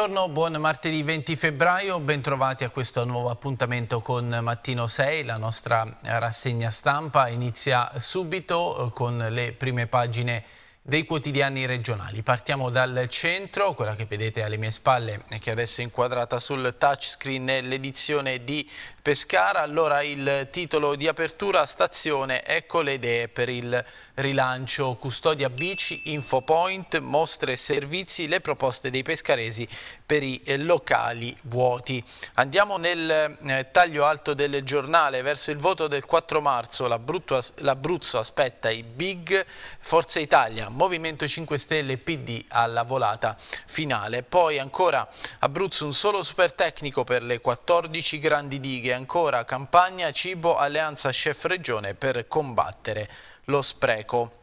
Buongiorno, buon martedì 20 febbraio, bentrovati a questo nuovo appuntamento con Mattino 6, la nostra rassegna stampa inizia subito eh, con le prime pagine dei quotidiani regionali. Partiamo dal centro, quella che vedete alle mie spalle e che adesso è inquadrata sul touchscreen, l'edizione di Pescara. Allora il titolo di apertura stazione Ecco le idee per il rilancio. Custodia bici, infopoint, mostre e servizi, le proposte dei pescaresi per i eh, locali vuoti. Andiamo nel eh, taglio alto del giornale verso il voto del 4 marzo. L'Abruzzo aspetta i big Forza Italia, Movimento 5 Stelle PD alla volata finale. Poi ancora Abruzzo un solo super tecnico per le 14 grandi dighe e ancora campagna cibo alleanza chef regione per combattere lo spreco.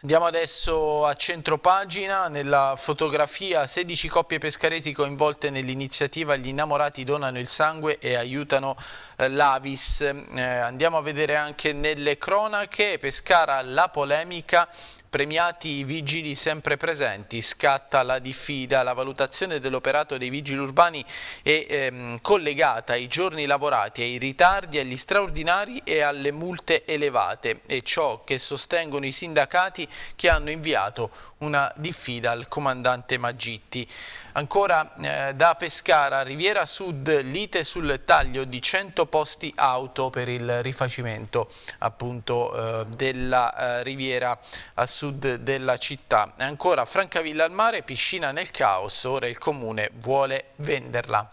Andiamo adesso a centro pagina, nella fotografia 16 coppie pescaresi coinvolte nell'iniziativa Gli innamorati donano il sangue e aiutano eh, l'Avis. Eh, andiamo a vedere anche nelle cronache, Pescara la polemica, premiati i vigili sempre presenti, scatta la diffida, la valutazione dell'operato dei vigili urbani è ehm, collegata ai giorni lavorati, ai ritardi, agli straordinari e alle multe elevate e ciò che sostengono i sindacati che hanno inviato una diffida al comandante Magitti. Ancora eh, da Pescara, Riviera Sud, lite sul taglio di 100 posti auto per il rifacimento appunto eh, della eh, Riviera a Sud sud della città. E ancora Francavilla al mare, piscina nel caos, ora il comune vuole venderla.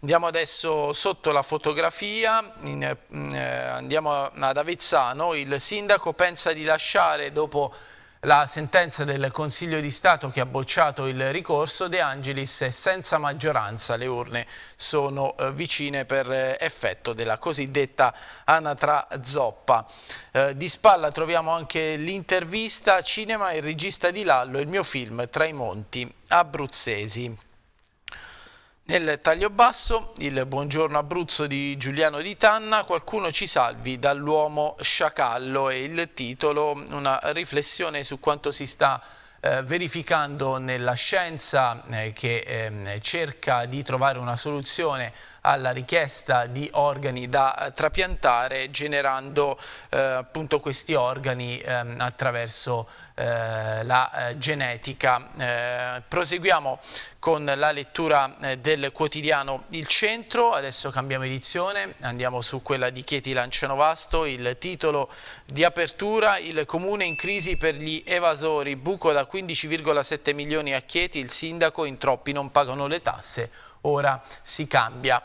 Andiamo adesso sotto la fotografia, in, eh, andiamo ad Avezzano, il sindaco pensa di lasciare dopo la sentenza del Consiglio di Stato che ha bocciato il ricorso De Angelis è senza maggioranza. Le urne sono eh, vicine per eh, effetto della cosiddetta anatra zoppa. Eh, di spalla troviamo anche l'intervista Cinema, e regista di Lallo, il mio film Tra i monti abruzzesi. Nel taglio basso, il buongiorno Abruzzo di Giuliano di Tanna, qualcuno ci salvi dall'uomo sciacallo e il titolo, una riflessione su quanto si sta eh, verificando nella scienza eh, che eh, cerca di trovare una soluzione alla richiesta di organi da eh, trapiantare generando eh, appunto questi organi ehm, attraverso eh, la eh, genetica. Eh, proseguiamo con la lettura eh, del quotidiano Il Centro, adesso cambiamo edizione, andiamo su quella di Chieti Lancianovasto, il titolo di apertura, il comune in crisi per gli evasori, buco da 15,7 milioni a Chieti, il sindaco in troppi non pagano le tasse, ora si cambia.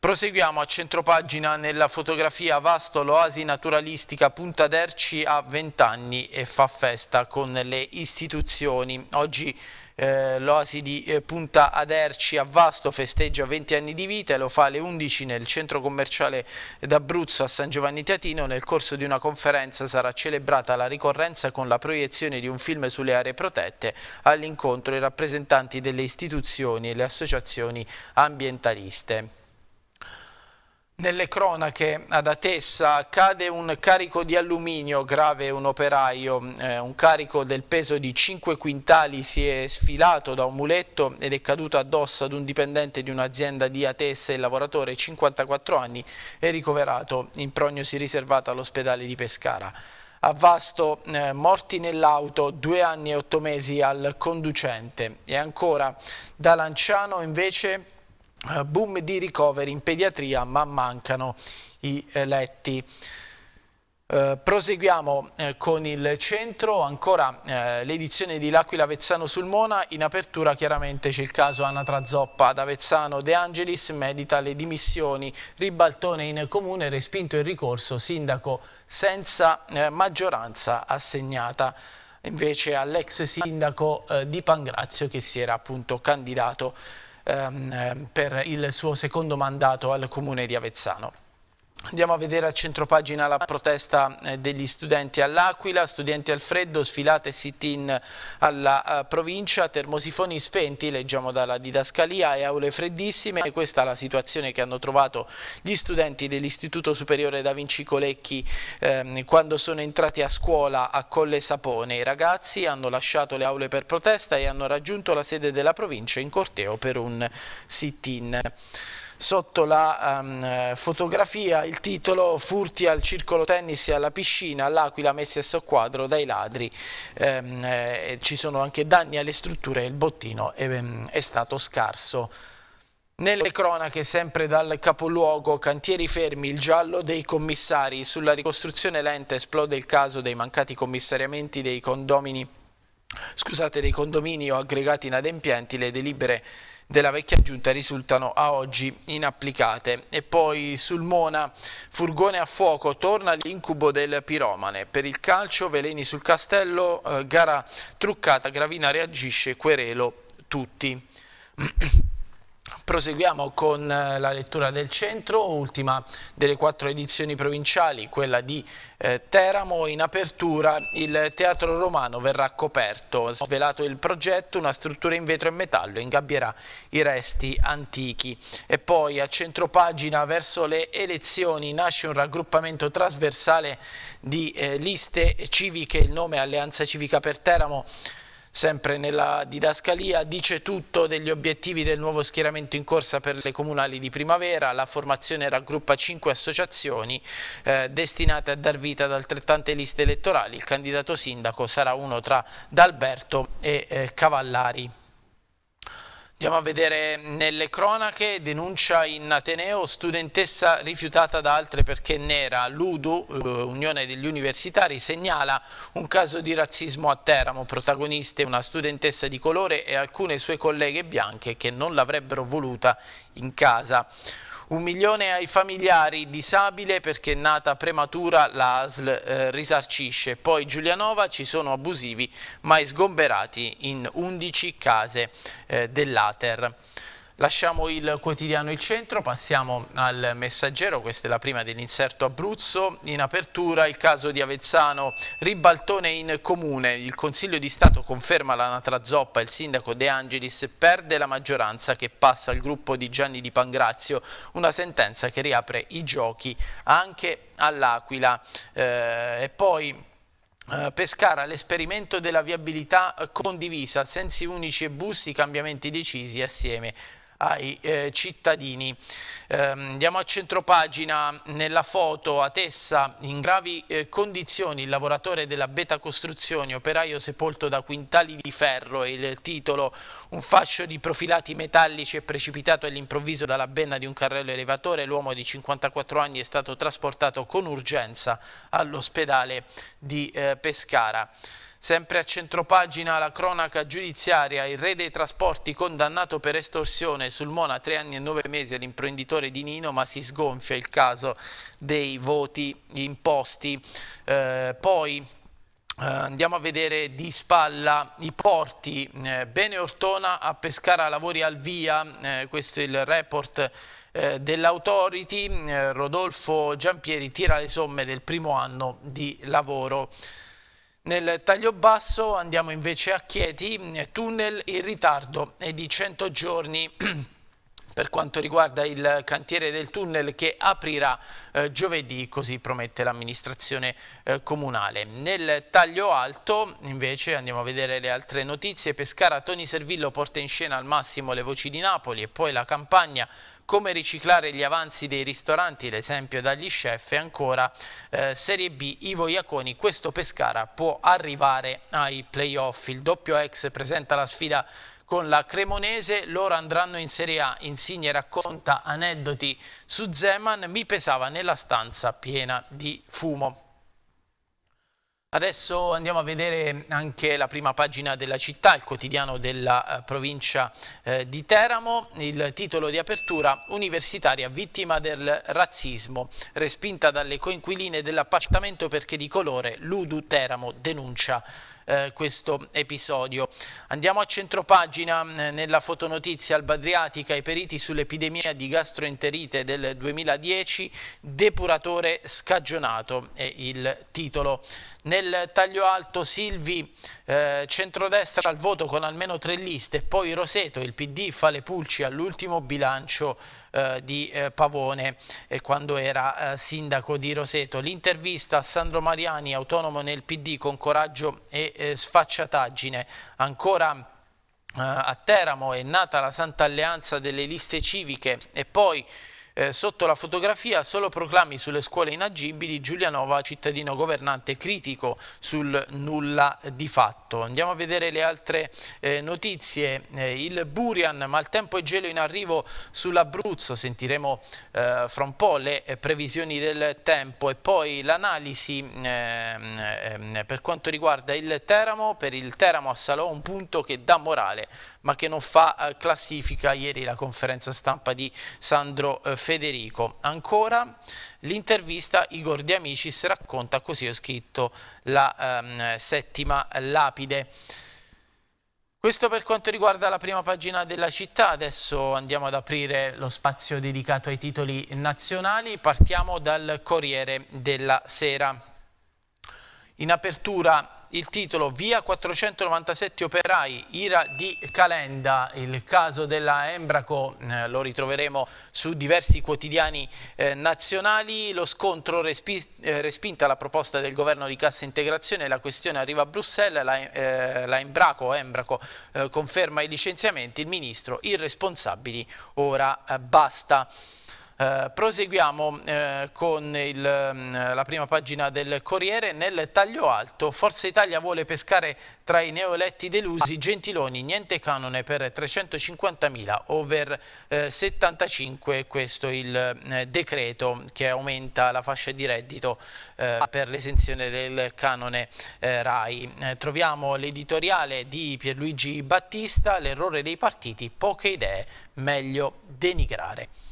Proseguiamo a centropagina nella fotografia Vasto l'oasi naturalistica Punta d'Erci a 20 anni e fa festa con le istituzioni. Oggi eh, l'Oasi di eh, Punta Aderci a Vasto festeggia 20 anni di vita e lo fa alle 11 nel centro commerciale d'Abruzzo a San Giovanni Teatino. Nel corso di una conferenza sarà celebrata la ricorrenza con la proiezione di un film sulle aree protette all'incontro i rappresentanti delle istituzioni e le associazioni ambientaliste. Nelle cronache ad Atessa cade un carico di alluminio, grave un operaio, eh, un carico del peso di 5 quintali si è sfilato da un muletto ed è caduto addosso ad un dipendente di un'azienda di Atessa, il lavoratore 54 anni è ricoverato in prognosi riservata all'ospedale di Pescara. A Vasto eh, morti nell'auto, due anni e otto mesi al conducente e ancora da Lanciano invece eh, boom di ricoveri in pediatria, ma mancano i eh, letti. Eh, proseguiamo eh, con il centro, ancora eh, l'edizione di L'Aquila Avezzano sul Mona, in apertura chiaramente c'è il caso Anatra Zoppa ad Avezzano De Angelis, medita le dimissioni, ribaltone in comune, respinto il ricorso, sindaco senza eh, maggioranza assegnata invece all'ex sindaco di Pangrazio che si era appunto candidato ehm, per il suo secondo mandato al comune di Avezzano. Andiamo a vedere a centropagina la protesta eh, degli studenti all'Aquila, studenti al freddo, sfilate sit-in alla eh, provincia, termosifoni spenti, leggiamo dalla didascalia, e aule freddissime. E questa è la situazione che hanno trovato gli studenti dell'Istituto Superiore da Vinci Colecchi ehm, quando sono entrati a scuola a Colle Sapone. I ragazzi hanno lasciato le aule per protesta e hanno raggiunto la sede della provincia in corteo per un sit-in sotto la um, fotografia il titolo Furti al circolo tennis e alla piscina, all'Aquila messi a soqquadro dai ladri, ehm, eh, ci sono anche danni alle strutture e il bottino ehm, è stato scarso. Nelle cronache, sempre dal capoluogo, cantieri fermi, il giallo dei commissari. Sulla ricostruzione lenta esplode il caso dei mancati commissariamenti dei condomini, scusate, dei condomini o aggregati inadempienti, le delibere della vecchia giunta risultano a oggi inapplicate. E poi sul Mona, furgone a fuoco, torna l'incubo del piromane. Per il calcio, veleni sul castello, eh, gara truccata, Gravina reagisce, querelo tutti. Proseguiamo con eh, la lettura del centro, ultima delle quattro edizioni provinciali, quella di eh, Teramo. In apertura il Teatro Romano verrà coperto, svelato il progetto, una struttura in vetro e metallo ingabbierà i resti antichi. E poi a centropagina verso le elezioni nasce un raggruppamento trasversale di eh, liste civiche, il nome Alleanza Civica per Teramo sempre nella didascalia, dice tutto degli obiettivi del nuovo schieramento in corsa per le comunali di primavera, la formazione raggruppa cinque associazioni eh, destinate a dar vita ad altrettante liste elettorali, il candidato sindaco sarà uno tra D'Alberto e eh, Cavallari. Andiamo a vedere nelle cronache, denuncia in Ateneo, studentessa rifiutata da altre perché nera. L'Udu, eh, Unione degli Universitari, segnala un caso di razzismo a Teramo, protagoniste una studentessa di colore e alcune sue colleghe bianche che non l'avrebbero voluta in casa. Un milione ai familiari disabile perché nata prematura la ASL eh, risarcisce. Poi Giulianova ci sono abusivi mai sgomberati in 11 case eh, dell'Ater. Lasciamo il quotidiano Il Centro, passiamo al Messaggero, questa è la prima dell'inserto Abruzzo. In apertura il caso di Avezzano, ribaltone in comune. Il Consiglio di Stato conferma l'anatra zoppa, il sindaco De Angelis perde la maggioranza che passa al gruppo di Gianni Di Pangrazio, una sentenza che riapre i giochi anche all'Aquila. Eh, e poi... Eh, Pescara, l'esperimento della viabilità condivisa, sensi unici e bussi, cambiamenti decisi assieme ai eh, cittadini. Eh, andiamo a centropagina, nella foto a Tessa, in gravi eh, condizioni il lavoratore della Beta Costruzioni, operaio sepolto da quintali di ferro, e il titolo, un fascio di profilati metallici è precipitato all'improvviso dalla benna di un carrello elevatore, l'uomo di 54 anni è stato trasportato con urgenza all'ospedale di eh, Pescara. Sempre a centropagina la cronaca giudiziaria, il re dei trasporti condannato per estorsione sul Mona, tre anni e nove mesi all'imprenditore di Nino, ma si sgonfia il caso dei voti imposti. Eh, poi Uh, andiamo a vedere di spalla i porti, eh, Bene Ortona a Pescara lavori al via, eh, questo è il report eh, dell'Autority, eh, Rodolfo Giampieri tira le somme del primo anno di lavoro. Nel taglio basso andiamo invece a Chieti, tunnel in ritardo e di 100 giorni per quanto riguarda il cantiere del tunnel che aprirà eh, giovedì, così promette l'amministrazione eh, comunale. Nel taglio alto invece andiamo a vedere le altre notizie, Pescara Toni Servillo porta in scena al massimo le voci di Napoli e poi la campagna come riciclare gli avanzi dei ristoranti, l'esempio dagli chef e ancora eh, Serie B Ivo Iaconi, questo Pescara può arrivare ai playoff, il doppio ex presenta la sfida con la Cremonese, loro andranno in Serie A, Insigne racconta aneddoti su Zeman, mi pesava nella stanza piena di fumo. Adesso andiamo a vedere anche la prima pagina della città, il quotidiano della eh, provincia eh, di Teramo, il titolo di apertura universitaria vittima del razzismo, respinta dalle coinquiline dell'appartamento perché di colore, l'Udu Teramo denuncia eh, questo episodio. Andiamo a centropagina eh, nella fotonotizia Alba Adriatica, i periti sull'epidemia di gastroenterite del 2010, depuratore scagionato è il titolo nel taglio alto Silvi eh, centrodestra al voto con almeno tre liste, poi Roseto, il PD fa le pulci all'ultimo bilancio eh, di eh, Pavone eh, quando era eh, sindaco di Roseto. L'intervista a Sandro Mariani, autonomo nel PD con coraggio e eh, sfacciataggine, ancora a Teramo è nata la Santa Alleanza delle liste civiche e poi eh, sotto la fotografia solo proclami sulle scuole inagibili, Giulianova cittadino governante critico sul nulla di fatto. Andiamo a vedere le altre eh, notizie, eh, il Burian, maltempo e gelo in arrivo sull'Abruzzo, sentiremo eh, fra un po' le eh, previsioni del tempo e poi l'analisi mm, ehm, ehm, per quanto riguarda il Teramo, per il Teramo a Salò un punto che dà morale ma che non fa eh, classifica ieri la conferenza stampa di Sandro eh, Federico. Ancora l'intervista Igor De Amicis racconta così ho scritto la ehm, settima lapide. Questo per quanto riguarda la prima pagina della città, adesso andiamo ad aprire lo spazio dedicato ai titoli nazionali, partiamo dal Corriere della Sera. In apertura il titolo Via 497 operai, ira di Calenda, il caso della Embraco eh, lo ritroveremo su diversi quotidiani eh, nazionali, lo scontro respi, eh, respinta la proposta del governo di cassa integrazione, la questione arriva a Bruxelles, la, eh, la Embraco, Embraco eh, conferma i licenziamenti, il ministro irresponsabili, ora eh, basta. Eh, proseguiamo eh, con il, mm, la prima pagina del Corriere. Nel taglio alto Forza Italia vuole pescare tra i neoeletti delusi Gentiloni, niente canone per 350.000 over eh, 75, questo il eh, decreto che aumenta la fascia di reddito eh, per l'esenzione del canone RAI. troviamo l'editoriale di Pierluigi Battista, l'errore dei partiti, poche idee, meglio denigrare.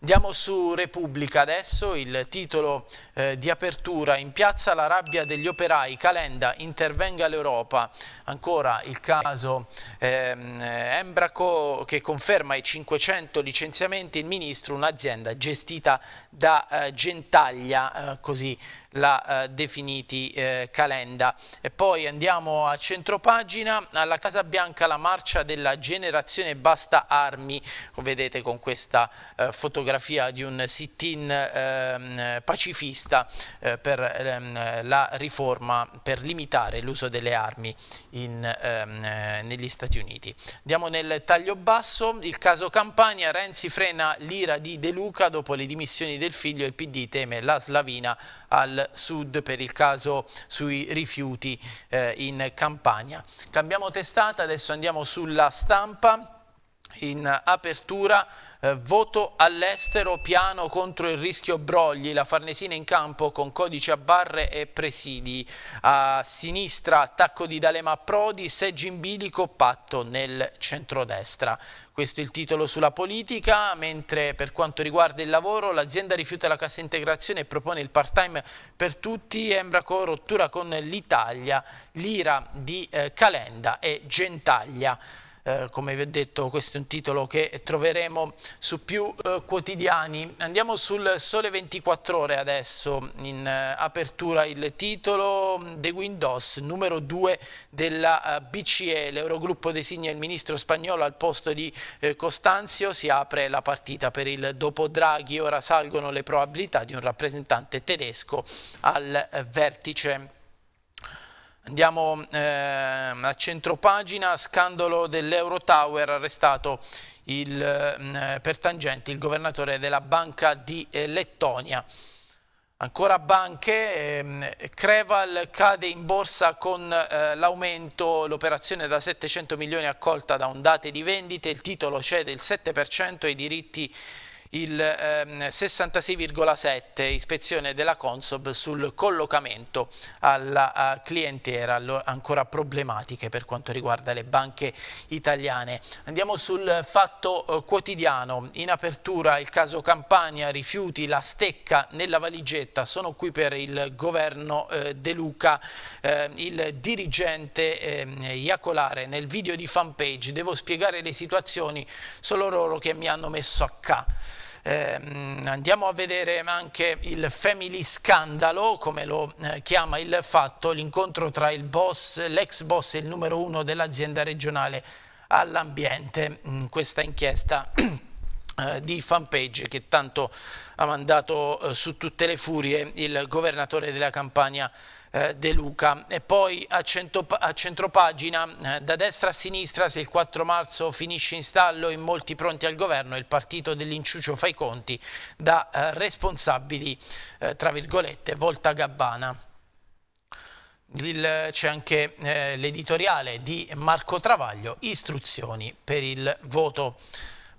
Andiamo su Repubblica adesso, il titolo eh, di apertura. In piazza la rabbia degli operai, Calenda, intervenga l'Europa. Ancora il caso ehm, Embraco che conferma i 500 licenziamenti, il ministro, un'azienda gestita da eh, Gentaglia, eh, così l'ha eh, definiti eh, Calenda. E poi andiamo a centropagina, alla Casa Bianca la marcia della generazione Basta Armi, come vedete con questa eh, fotografia di un sit-in ehm, pacifista eh, per ehm, la riforma per limitare l'uso delle armi in, ehm, eh, negli Stati Uniti. Andiamo nel taglio basso, il caso Campania, Renzi frena l'ira di De Luca dopo le dimissioni del figlio, il PD teme la slavina al sud per il caso sui rifiuti eh, in Campania. Cambiamo testata, adesso andiamo sulla stampa in apertura eh, voto all'estero piano contro il rischio brogli, la Farnesina in campo con codice a barre e presidi, a sinistra attacco di D'Alema Prodi, Seggi in bilico, patto nel centrodestra. Questo è il titolo sulla politica, mentre per quanto riguarda il lavoro l'azienda rifiuta la cassa integrazione e propone il part time per tutti, Embraco rottura con l'Italia, l'ira di eh, Calenda e Gentaglia. Eh, come vi ho detto questo è un titolo che troveremo su più eh, quotidiani. Andiamo sul Sole 24 Ore adesso, in eh, apertura il titolo mm, The Windows numero 2 della eh, BCE, l'Eurogruppo designa il ministro spagnolo al posto di eh, Costanzio, si apre la partita per il dopo Draghi, ora salgono le probabilità di un rappresentante tedesco al vertice Andiamo eh, a centropagina, scandalo dell'Eurotower, arrestato il, mm, eh, per tangenti il governatore della Banca di eh, Lettonia. Ancora banche, ehm, Creval cade in borsa con eh, l'aumento, l'operazione da 700 milioni accolta da ondate di vendite, il titolo cede il 7% e i diritti il ehm, 66,7 ispezione della Consob sul collocamento alla clientela ancora problematiche per quanto riguarda le banche italiane. Andiamo sul fatto eh, quotidiano, in apertura il caso Campania, rifiuti, la stecca nella valigetta, sono qui per il governo eh, De Luca, eh, il dirigente ehm, Iacolare nel video di fanpage, devo spiegare le situazioni solo loro che mi hanno messo a ca' eh, andiamo a vedere anche il family scandalo, come lo eh, chiama il fatto, l'incontro tra il boss, l'ex boss e il numero uno dell'azienda regionale all'ambiente, in mm, questa inchiesta eh, di fanpage che tanto ha mandato eh, su tutte le furie il governatore della Campania eh, De Luca. E poi a, cento, a centropagina, eh, da destra a sinistra, se il 4 marzo finisce in stallo in molti pronti al governo, il partito dell'inciucio fa i conti da eh, responsabili, tra virgolette, volta gabbana c'è anche eh, l'editoriale di Marco Travaglio, istruzioni per il voto.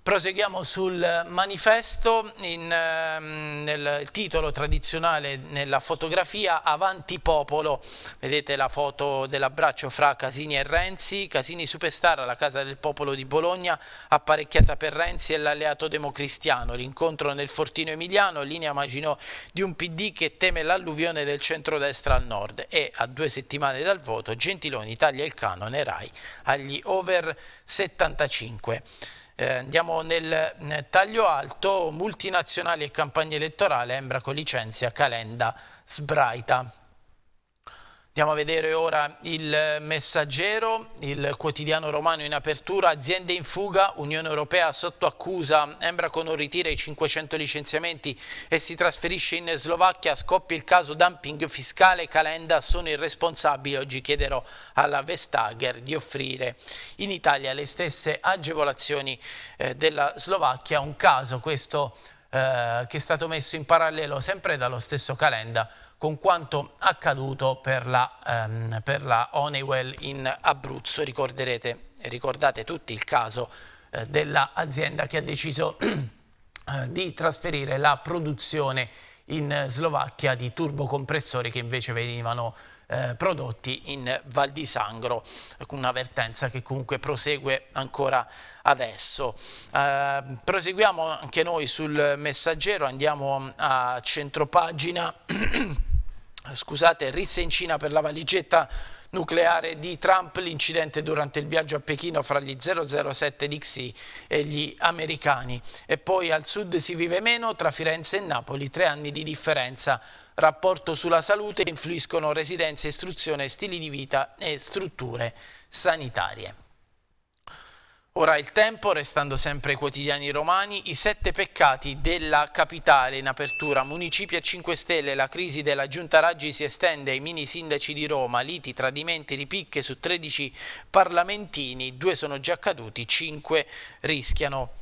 Proseguiamo sul manifesto, in, ehm, nel titolo tradizionale nella fotografia Avanti Popolo, vedete la foto dell'abbraccio fra Casini e Renzi, Casini superstar alla Casa del Popolo di Bologna, apparecchiata per Renzi e l'alleato democristiano, l'incontro nel Fortino Emiliano, linea Maginò di un PD che teme l'alluvione del centrodestra al nord e a due settimane dal voto Gentiloni taglia il canone RAI agli over 75. Eh, andiamo nel, nel taglio alto, multinazionali e campagna elettorale, Embraco licenzia, Calenda, Sbraita. Andiamo a vedere ora il messaggero, il quotidiano romano in apertura, aziende in fuga, Unione Europea sotto accusa, Embraco ritira i 500 licenziamenti e si trasferisce in Slovacchia, scoppia il caso dumping fiscale, Calenda sono i responsabili, oggi chiederò alla Vestager di offrire in Italia le stesse agevolazioni eh, della Slovacchia, un caso questo eh, che è stato messo in parallelo sempre dallo stesso Calenda con quanto accaduto per la, ehm, per la Honeywell in Abruzzo. Ricorderete, ricordate tutti il caso eh, dell'azienda che ha deciso eh, di trasferire la produzione in Slovacchia di turbocompressori che invece venivano eh, prodotti in Val di Sangro, una vertenza che comunque prosegue ancora adesso. Eh, proseguiamo anche noi sul messaggero, andiamo a centropagina. scusate, risse in Cina per la valigetta nucleare di Trump, l'incidente durante il viaggio a Pechino fra gli 007 di Xi e gli americani. E poi al sud si vive meno, tra Firenze e Napoli tre anni di differenza. Rapporto sulla salute influiscono residenze, istruzione, stili di vita e strutture sanitarie. Ora il tempo, restando sempre ai quotidiani romani, i sette peccati della capitale in apertura, municipi a 5 stelle, la crisi della giunta Raggi si estende ai mini sindaci di Roma, liti, tradimenti, ripicche su 13 parlamentini, due sono già caduti, 5 rischiano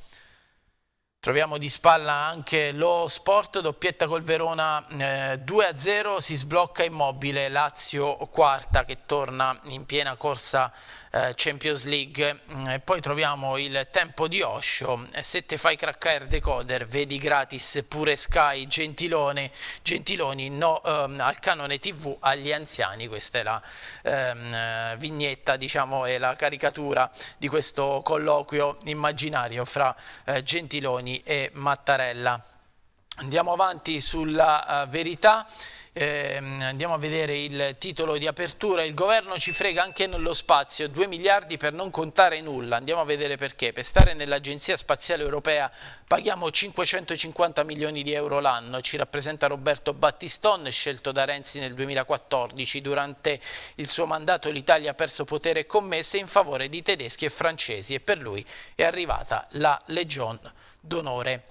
Troviamo di spalla anche lo sport, doppietta col Verona eh, 2-0, si sblocca immobile Lazio quarta che torna in piena corsa eh, Champions League. Mm, e poi troviamo il tempo di Osho, eh, se te fai craccair decoder, vedi gratis pure Sky, Gentilone, Gentiloni no ehm, al canone tv agli anziani, questa è la ehm, eh, vignetta diciamo, e la caricatura di questo colloquio immaginario fra eh, Gentiloni Salvini e Mattarella. Andiamo avanti sulla eh, verità. Eh, andiamo a vedere il titolo di apertura, il governo ci frega anche nello spazio, 2 miliardi per non contare nulla, andiamo a vedere perché, per stare nell'Agenzia Spaziale Europea paghiamo 550 milioni di euro l'anno, ci rappresenta Roberto Battiston scelto da Renzi nel 2014, durante il suo mandato l'Italia ha perso potere e commesse in favore di tedeschi e francesi e per lui è arrivata la Legion d'onore.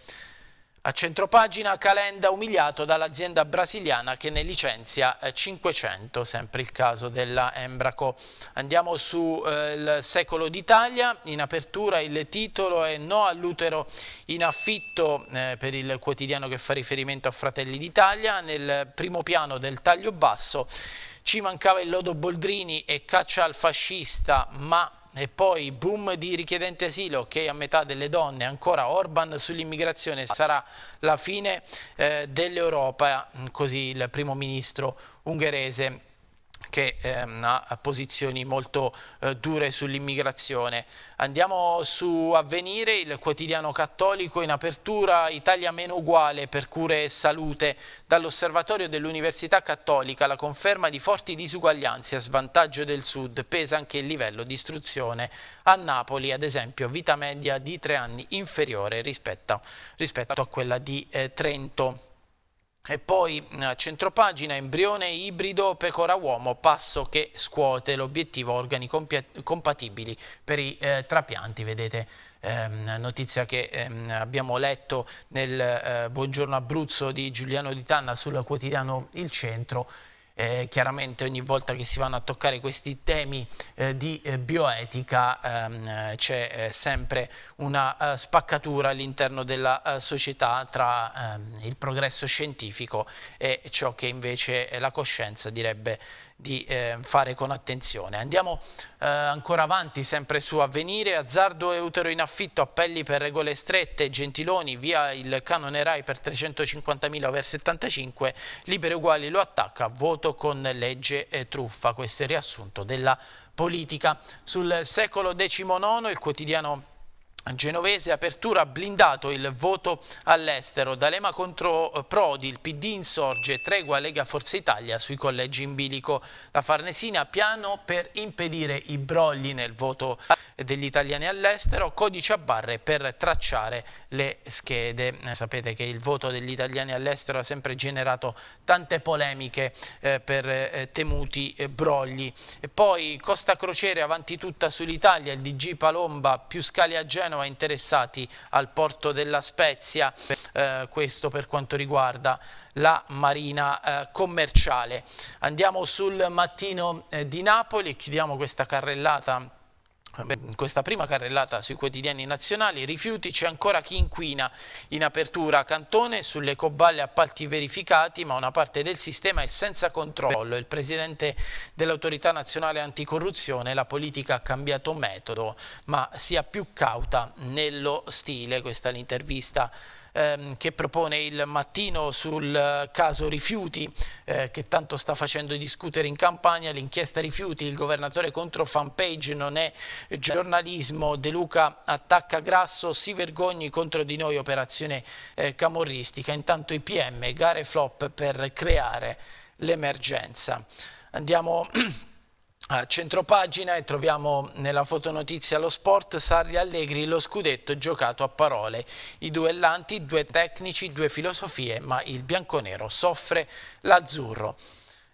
A centropagina Calenda umiliato dall'azienda brasiliana che ne licenzia 500, eh, sempre il caso della Embraco. Andiamo su eh, secolo d'Italia, in apertura il titolo è No all'utero in affitto eh, per il quotidiano che fa riferimento a Fratelli d'Italia, nel primo piano del taglio basso ci mancava il lodo Boldrini e caccia al fascista, ma e poi boom di richiedenti asilo, ok a metà delle donne, ancora Orban sull'immigrazione, sarà la fine eh, dell'Europa, mm, così il primo ministro ungherese che ehm, ha posizioni molto eh, dure sull'immigrazione. Andiamo su Avvenire, il quotidiano cattolico in apertura Italia meno uguale per cure e salute. Dall'osservatorio dell'Università Cattolica la conferma di forti disuguaglianze a svantaggio del Sud pesa anche il livello di istruzione. A Napoli, ad esempio, vita media di tre anni inferiore rispetto, rispetto a quella di eh, Trento. E poi eh, centropagina, embrione ibrido pecora-uomo, passo che scuote l'obiettivo organi compatibili per i eh, trapianti, vedete ehm, notizia che ehm, abbiamo letto nel eh, Buongiorno Abruzzo di Giuliano Di Tanna sul quotidiano Il Centro eh, chiaramente ogni volta che si vanno a toccare questi temi eh, di eh, bioetica ehm, eh, c'è eh, sempre una spaccatura all'interno della società tra ehm, il progresso scientifico e ciò che invece la coscienza direbbe di eh, fare con attenzione. Andiamo eh, ancora avanti, sempre su Avvenire, azzardo e utero in affitto, appelli per regole strette, Gentiloni via il canone RAI per 350.000 over 75, Liberi Uguali lo attacca, voto con legge e truffa, questo è il riassunto della politica. Sul secolo XIX il quotidiano Genovese apertura blindato il voto all'estero, D'Alema contro eh, Prodi, il PD insorge, tregua Lega Forza Italia sui collegi in bilico, la Farnesina piano per impedire i brogli nel voto eh, degli italiani all'estero, codice a barre per tracciare le schede. Eh, sapete che il voto degli italiani all'estero ha sempre generato tante polemiche per temuti brogli. E poi Costa Crociere avanti tutta sull'Italia, il DG Palomba più scali a Genova Genova interessati al porto della Spezia, eh, questo per quanto riguarda la marina eh, commerciale. Andiamo sul mattino eh, di Napoli, chiudiamo questa carrellata in questa prima carrellata sui quotidiani nazionali, rifiuti c'è ancora chi inquina. In apertura a Cantone sulle coballe appalti verificati, ma una parte del sistema è senza controllo. Il presidente dell'autorità nazionale anticorruzione, la politica ha cambiato metodo, ma sia più cauta nello stile. Questa è l'intervista ehm, che propone il mattino sul eh, caso rifiuti eh, che tanto sta facendo discutere in Campania, l'inchiesta rifiuti, il governatore contro fanpage non è giornalismo, De Luca attacca Grasso, si vergogni contro di noi operazione eh, camorristica, intanto i PM, gare flop per creare l'emergenza. Andiamo a centropagina e troviamo nella fotonotizia lo sport Sarri Allegri lo scudetto giocato a parole i duellanti, due tecnici, due filosofie ma il bianconero soffre l'azzurro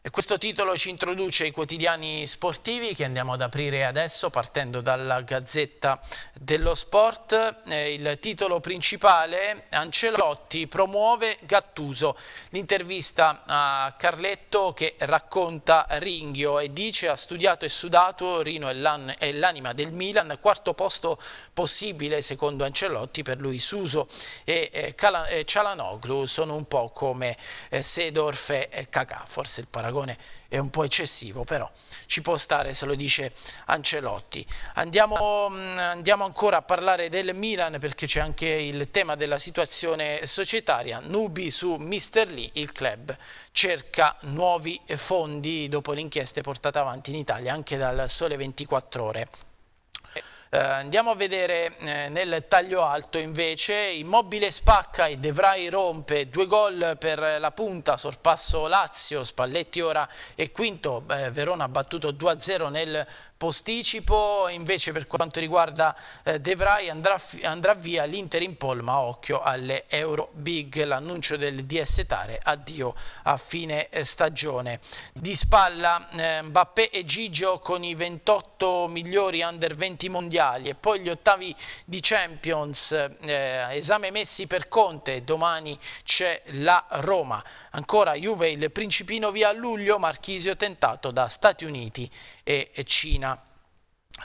e questo titolo ci introduce i quotidiani sportivi che andiamo ad aprire adesso partendo dalla Gazzetta dello Sport. Eh, il titolo principale, Ancelotti promuove Gattuso. L'intervista a Carletto che racconta Ringhio e dice ha studiato e sudato, Rino è l'anima del Milan, quarto posto possibile secondo Ancelotti per lui Suso e Cialanoglu sono un po' come eh, Sedorf e Cacà, forse il paragone paragone è un po' eccessivo, però ci può stare se lo dice Ancelotti. Andiamo, mm, andiamo ancora a parlare del Milan perché c'è anche il tema della situazione societaria. Nubi su Mister Lee, il club cerca nuovi fondi dopo le inchieste portate avanti in Italia anche dal Sole 24 Ore. Eh, andiamo a vedere eh, nel taglio alto invece, Immobile spacca e Devrai rompe, due gol per la punta, sorpasso Lazio, Spalletti ora è quinto, eh, Verona ha battuto 2-0 nel posticipo, invece per quanto riguarda eh, Devrai andrà, andrà via l'Inter in polma, occhio alle Euro Big, l'annuncio del DS Tare, addio a fine eh, stagione. Di spalla eh, Mbappé e Gigio con i 28 migliori under 20 mondiali mondiali e poi gli ottavi di Champions, eh, esame messi per Conte, domani c'è la Roma. Ancora Juve, il Principino via a luglio, Marchisio tentato da Stati Uniti e Cina.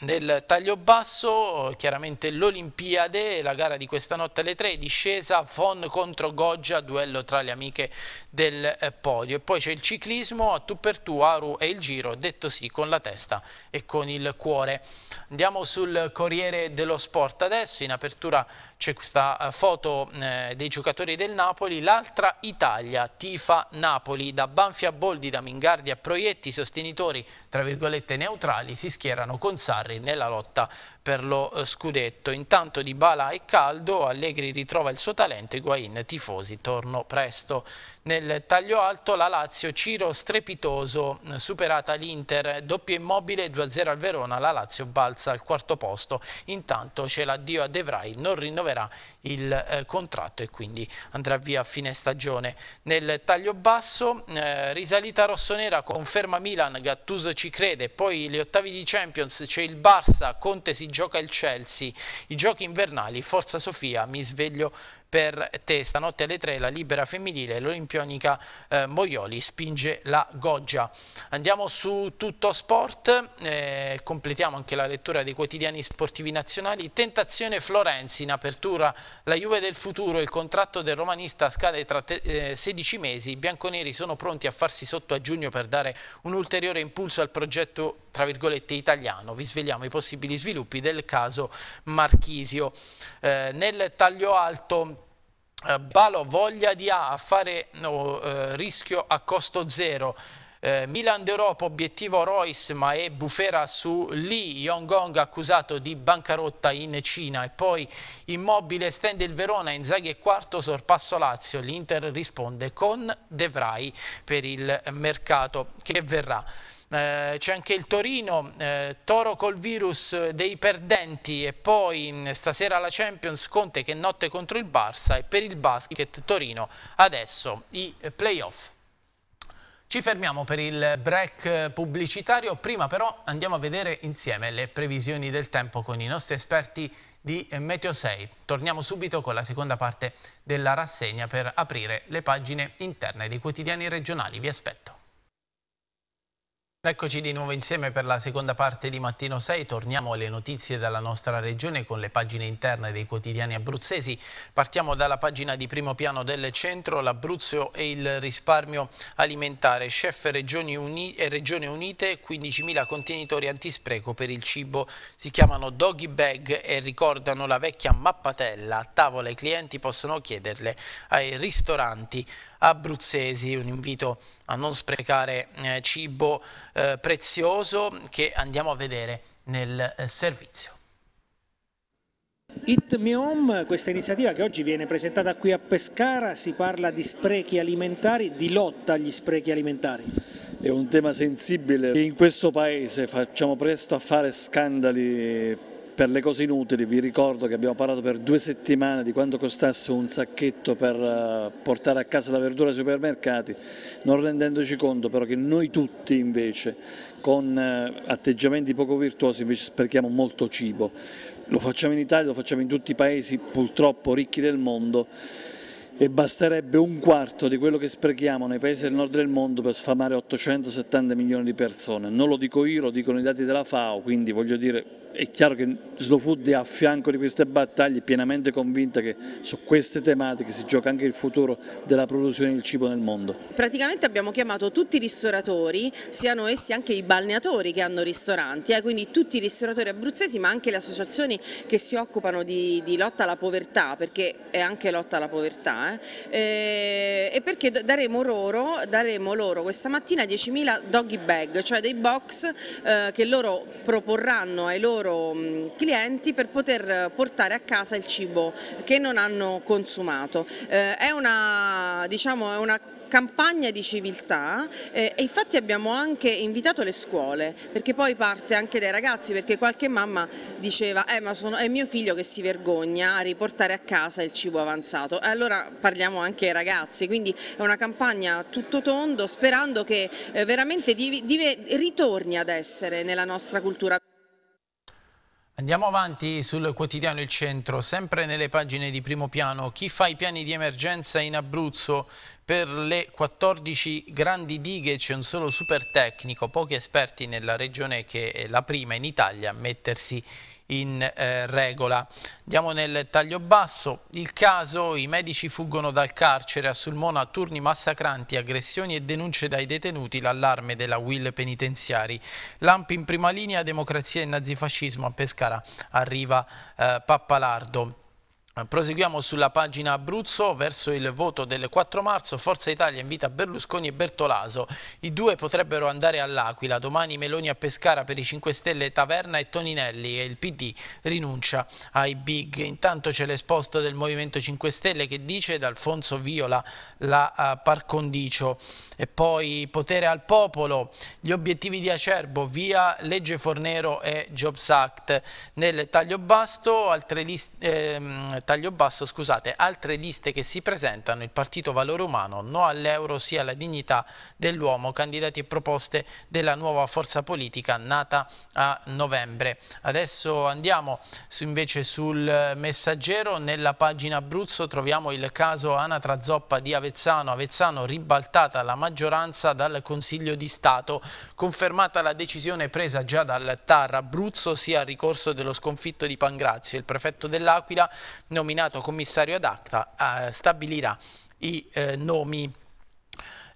Nel taglio basso, chiaramente l'Olimpiade, la gara di questa notte alle 3, discesa Fon contro Goggia, duello tra le amiche del eh, podio. E poi c'è il ciclismo a tu per tu, Aru e il giro, detto sì con la testa e con il cuore. Andiamo sul Corriere dello Sport adesso, in apertura c'è questa eh, foto eh, dei giocatori del Napoli, l'altra Italia, tifa Napoli, da Banfi a Boldi, da Mingardi a Proietti, sostenitori tra virgolette neutrali si schierano con Sarri nella lotta per lo eh, scudetto. Intanto Di Bala è caldo, Allegri ritrova il suo talento, Higuain tifosi, torno presto. Nel taglio alto la Lazio, Ciro strepitoso, superata l'Inter, doppio immobile 2-0 al Verona, la Lazio balza al quarto posto. Intanto c'è l'addio a De Vrij, non rinnoverà il eh, contratto e quindi andrà via a fine stagione. Nel taglio basso, eh, risalita rossonera, conferma Milan, Gattuso ci crede, poi gli ottavi di Champions c'è il Barça, Conte si gioca il Chelsea, i giochi invernali, Forza Sofia, mi sveglio per te. Stanotte alle 3 la libera femminile, l'olimpionica eh, Moioli spinge la Goggia. Andiamo su tutto sport, eh, completiamo anche la lettura dei quotidiani sportivi nazionali. Tentazione Florenzi in apertura, la Juve del futuro, il contratto del romanista scade tra eh, 16 mesi, i bianconeri sono pronti a farsi sotto a giugno per dare un ulteriore impulso al progetto tra virgolette italiano, vi svegliamo i possibili sviluppi del caso Marchisio. Eh, nel taglio alto eh, Balo voglia di A, affare no, eh, rischio a costo zero. Eh, Milan d'Europa, obiettivo Royce, ma è bufera su Lee, Yongong accusato di bancarotta in Cina e poi Immobile stende il Verona, Inzaghi è quarto, sorpasso Lazio, l'Inter risponde con De Vrij per il mercato che verrà. Eh, c'è anche il Torino, eh, Toro col virus dei perdenti e poi mm, stasera la Champions Conte che notte contro il Barça e per il basket Torino adesso i playoff. Ci fermiamo per il break eh, pubblicitario, prima però andiamo a vedere insieme le previsioni del tempo con i nostri esperti di Meteo 6. Torniamo subito con la seconda parte della rassegna per aprire le pagine interne dei quotidiani regionali. Vi aspetto. Eccoci di nuovo insieme per la seconda parte di Mattino 6, torniamo alle notizie dalla nostra regione con le pagine interne dei quotidiani abruzzesi. Partiamo dalla pagina di primo piano del centro, l'Abruzzo e il risparmio alimentare. Chef Regioni Uni e Regione Unite, 15.000 contenitori antispreco per il cibo, si chiamano doggy bag e ricordano la vecchia mappatella. A tavola i clienti possono chiederle ai ristoranti abruzzesi, un invito a non sprecare eh, cibo eh, prezioso che andiamo a vedere nel eh, servizio. It Me Home, questa iniziativa che oggi viene presentata qui a Pescara, si parla di sprechi alimentari, di lotta agli sprechi alimentari. È un tema sensibile, in questo paese facciamo presto a fare scandali per le cose inutili vi ricordo che abbiamo parlato per due settimane di quanto costasse un sacchetto per eh, portare a casa la verdura ai supermercati, non rendendoci conto però che noi tutti invece con eh, atteggiamenti poco virtuosi invece sprechiamo molto cibo. Lo facciamo in Italia, lo facciamo in tutti i paesi purtroppo ricchi del mondo e basterebbe un quarto di quello che sprechiamo nei paesi del nord del mondo per sfamare 870 milioni di persone. Non lo dico io, lo dicono i dati della FAO, quindi voglio dire è chiaro che Slow Food è a fianco di queste battaglie pienamente convinta che su queste tematiche si gioca anche il futuro della produzione del cibo nel mondo. Praticamente abbiamo chiamato tutti i ristoratori, siano essi anche i balneatori che hanno ristoranti, eh, quindi tutti i ristoratori abruzzesi ma anche le associazioni che si occupano di, di lotta alla povertà, perché è anche lotta alla povertà, eh, eh e perché daremo loro, daremo loro questa mattina 10.000 doggy bag, cioè dei box eh, che loro proporranno ai loro loro mm, clienti per poter portare a casa il cibo che non hanno consumato. Eh, è una, diciamo, è una campagna di civiltà eh, e infatti abbiamo anche invitato le scuole perché poi parte anche dai ragazzi perché qualche mamma diceva eh, ma sono, è mio figlio che si vergogna a riportare a casa il cibo avanzato e allora parliamo anche ai ragazzi quindi è una campagna tutto tondo sperando che eh, veramente div, div, ritorni ad essere nella nostra cultura. Andiamo avanti sul quotidiano Il Centro, sempre nelle pagine di primo piano. Chi fa i piani di emergenza in Abruzzo per le 14 grandi dighe c'è un solo super tecnico, pochi esperti nella regione che è la prima in Italia a mettersi in in eh, regola. Andiamo nel taglio basso, il caso i medici fuggono dal carcere a Sulmona turni massacranti, aggressioni e denunce dai detenuti, l'allarme della Will Penitenziari. Lampi in prima linea, democrazia e nazifascismo a Pescara arriva eh, Pappalardo. Proseguiamo sulla pagina Abruzzo, verso il voto del 4 marzo Forza Italia invita Berlusconi e Bertolaso, i due potrebbero andare all'Aquila, domani Meloni a Pescara per i 5 Stelle Taverna e Toninelli e il PD rinuncia ai big. Intanto c'è l'esposto del Movimento 5 Stelle che dice ad Alfonso Viola la eh, par condicio e poi potere al popolo, gli obiettivi di Acerbo via legge Fornero e Jobs Act. Nel taglio basto altre liste... Ehm, taglio basso, scusate, altre liste che si presentano, il Partito Valore Umano, no all'euro, sia alla dignità dell'uomo, candidati e proposte della nuova forza politica nata a novembre. Adesso andiamo su, invece sul messaggero, nella pagina Abruzzo troviamo il caso Anatra Zoppa di Avezzano, Avezzano ribaltata la maggioranza dal Consiglio di Stato, confermata la decisione presa già dal TAR Abruzzo sia a ricorso dello sconfitto di Pangrazio, il prefetto dell'Aquila nominato commissario ad acta, eh, stabilirà i eh, nomi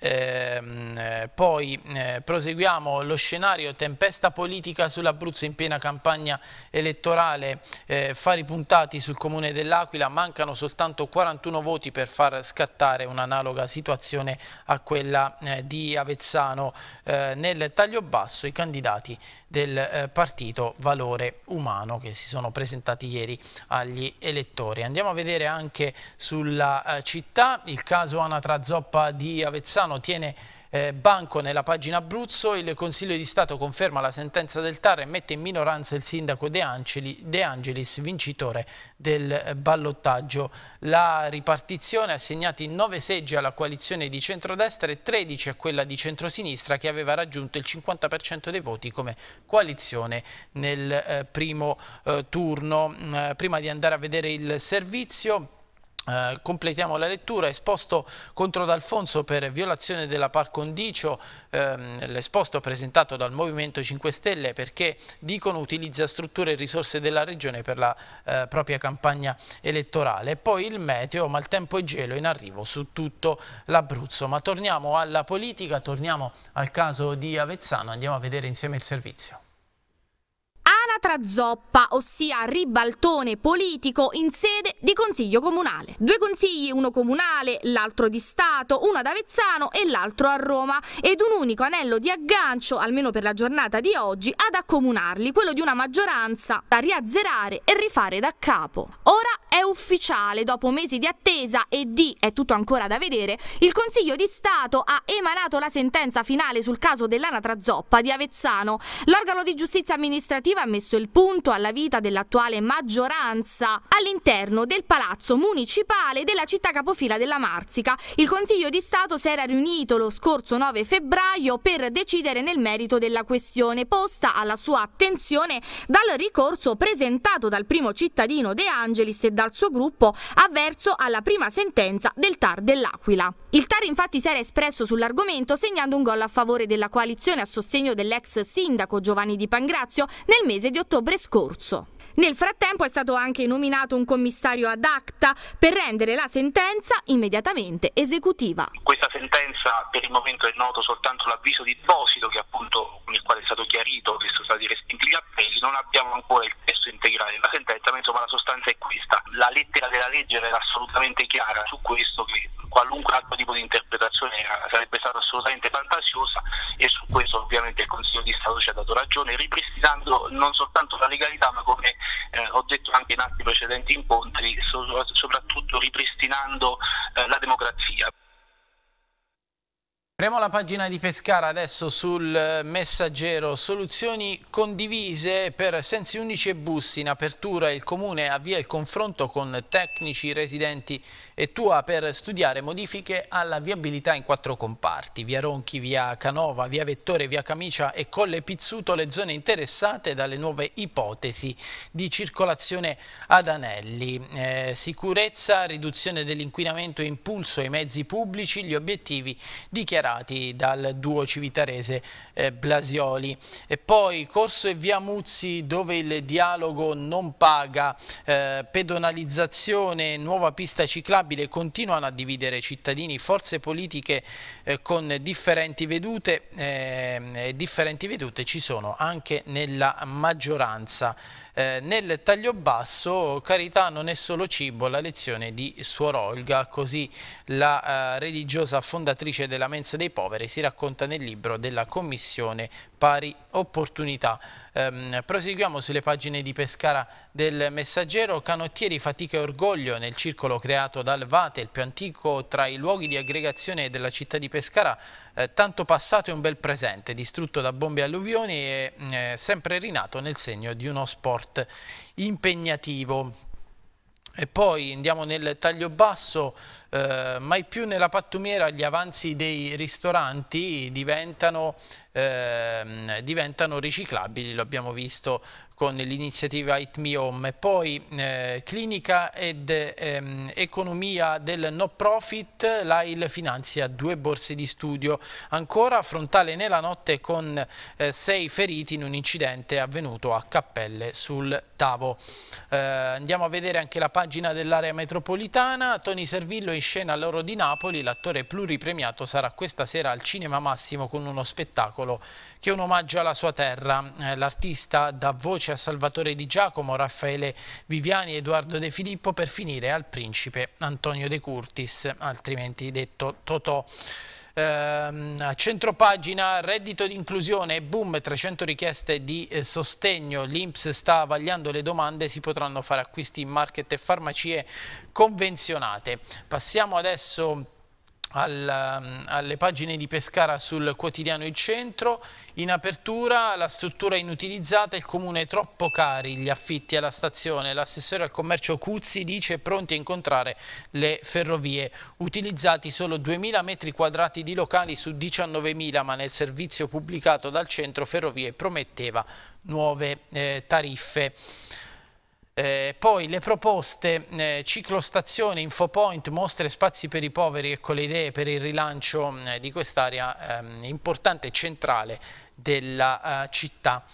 Ehm, poi eh, proseguiamo lo scenario tempesta politica sull'Abruzzo in piena campagna elettorale, eh, fari puntati sul comune dell'Aquila, mancano soltanto 41 voti per far scattare un'analoga situazione a quella eh, di Avezzano. Eh, nel taglio basso i candidati del eh, partito Valore Umano che si sono presentati ieri agli elettori. Andiamo a vedere anche sulla città il caso Anatra Zoppa di Avezzano Caivano tiene eh, banco nella pagina Abruzzo, il Consiglio di Stato conferma la sentenza del TAR e mette in minoranza il sindaco De, Angeli, De Angelis, vincitore del eh, ballottaggio. La ripartizione ha assegnato 9 seggi alla coalizione di centrodestra e 13 a quella di centrosinistra che aveva raggiunto il 50% dei voti come coalizione nel eh, primo eh, turno. Mm, eh, prima di andare a vedere il servizio eh, completiamo la lettura, esposto contro D'Alfonso per violazione della par condicio, ehm, l'esposto presentato dal Movimento 5 Stelle perché dicono utilizza strutture e risorse della regione per la eh, propria campagna elettorale. Poi il meteo, maltempo e gelo in arrivo su tutto l'Abruzzo. Ma torniamo alla politica, torniamo al caso di Avezzano, andiamo a vedere insieme il servizio anatra zoppa, ossia ribaltone politico in sede di consiglio comunale. Due consigli, uno comunale, l'altro di Stato, uno ad Avezzano e l'altro a Roma, ed un unico anello di aggancio, almeno per la giornata di oggi, ad accomunarli, quello di una maggioranza da riazzerare e rifare da capo. Ora è ufficiale. Dopo mesi di attesa e di è tutto ancora da vedere, il Consiglio di Stato ha emanato la sentenza finale sul caso dell'anatra zoppa di Avezzano. L'organo di giustizia amministrativa ha messo il punto alla vita dell'attuale maggioranza all'interno del palazzo municipale della città capofila della Marsica. Il Consiglio di Stato si era riunito lo scorso 9 febbraio per decidere nel merito della questione posta alla sua attenzione dal ricorso presentato dal primo cittadino De Angelis e da dal suo gruppo avverso alla prima sentenza del TAR dell'Aquila. Il TAR infatti si era espresso sull'argomento segnando un gol a favore della coalizione a sostegno dell'ex sindaco Giovanni Di Pangrazio nel mese di ottobre scorso. Nel frattempo è stato anche nominato un commissario ad acta per rendere la sentenza immediatamente esecutiva. Questa sentenza per il momento è noto soltanto l'avviso di deposito che appunto con il quale è stato chiarito che sono stati respinti gli appelli, non abbiamo ancora il testo integrale della sentenza, ma insomma la sostanza è questa. La lettera della legge era assolutamente chiara su questo che qualunque altro tipo di interpretazione sarebbe stata assolutamente fantasiosa e su questo ovviamente il Consiglio di Stato ci ha dato ragione ripristinando non soltanto la legalità ma come eh, ho detto anche in altri precedenti incontri, so, soprattutto ripristinando eh, la democrazia. Apriamo la pagina di Pescara adesso sul eh, messaggero, soluzioni condivise per Sensi 11 e Bussi, in apertura il Comune avvia il confronto con tecnici residenti e Tua per studiare modifiche alla viabilità in quattro comparti, via Ronchi, via Canova, via Vettore, via Camicia e Colle Pizzuto, le zone interessate dalle nuove ipotesi di circolazione ad anelli. Eh, sicurezza, riduzione dell'inquinamento e impulso ai mezzi pubblici, gli obiettivi dichiarati dal duo civitarese eh, Blasioli. E poi Corso e via Muzzi dove il dialogo non paga, eh, pedonalizzazione, nuova pista ciclabile, instabile continuano a dividere cittadini, forze politiche eh, con differenti vedute, eh, differenti vedute ci sono anche nella maggioranza eh, nel taglio basso carità non è solo cibo, la lezione di Suor Olga, così la eh, religiosa fondatrice della mensa dei poveri si racconta nel libro della Commissione Pari Opportunità. Eh, proseguiamo sulle pagine di Pescara del Messaggero, canottieri fatica e orgoglio nel circolo creato dal Vate, il più antico tra i luoghi di aggregazione della città di Pescara, eh, tanto passato e un bel presente, distrutto da bombe e alluvioni e eh, sempre rinato nel segno di uno sport impegnativo. E poi andiamo nel taglio basso, eh, mai più nella pattumiera gli avanzi dei ristoranti diventano, eh, diventano riciclabili, lo abbiamo visto con l'iniziativa It Me Home. Poi eh, clinica ed ehm, economia del no profit, l'AIL finanzia due borse di studio. Ancora frontale nella notte con eh, sei feriti in un incidente avvenuto a Cappelle sul Tavo. Eh, andiamo a vedere anche la pagina dell'area metropolitana. Toni Servillo in scena L'oro di Napoli, l'attore pluripremiato sarà questa sera al Cinema Massimo con uno spettacolo che è un omaggio alla sua terra. Eh, l'artista dà voce a Salvatore Di Giacomo, Raffaele Viviani, Edoardo De Filippo per finire al principe Antonio De Curtis, altrimenti detto Totò. Ehm, centro pagina reddito di inclusione, boom, 300 richieste di eh, sostegno, l'Inps sta avagliando le domande, si potranno fare acquisti in market e farmacie convenzionate. Passiamo adesso al, um, alle pagine di Pescara sul quotidiano Il Centro. In apertura la struttura inutilizzata, il comune troppo cari gli affitti alla stazione. L'assessore al commercio Cuzzi dice pronti a incontrare le ferrovie. Utilizzati solo 2.000 metri quadrati di locali su 19.000, ma nel servizio pubblicato dal centro ferrovie prometteva nuove eh, tariffe. Eh, poi le proposte eh, ciclostazione, infopoint, mostre, spazi per i poveri, ecco le idee per il rilancio eh, di quest'area ehm, importante e centrale della eh, città.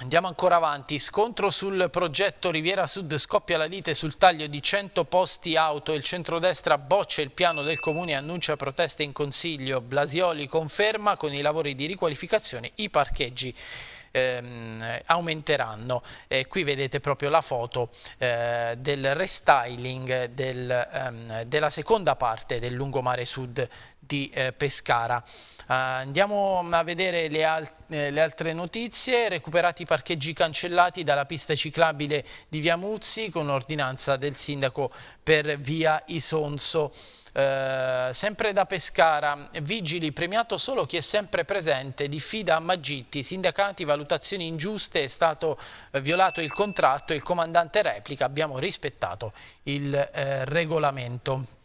Andiamo ancora avanti, scontro sul progetto Riviera Sud scoppia la lite sul taglio di 100 posti auto, il centrodestra boccia il piano del comune e annuncia proteste in consiglio, Blasioli conferma con i lavori di riqualificazione i parcheggi ehm, aumenteranno. Eh, qui vedete proprio la foto eh, del restyling del, ehm, della seconda parte del lungomare sud di eh, Pescara. Eh, andiamo a vedere le, al eh, le, altre notizie. Recuperati i parcheggi cancellati dalla pista ciclabile di Via Muzzi con ordinanza del sindaco per Via Isonso. Eh, sempre da Pescara, vigili premiato solo chi è sempre presente, diffida a Magitti, sindacati, valutazioni ingiuste, è stato eh, violato il contratto, il comandante replica, abbiamo rispettato il eh, regolamento.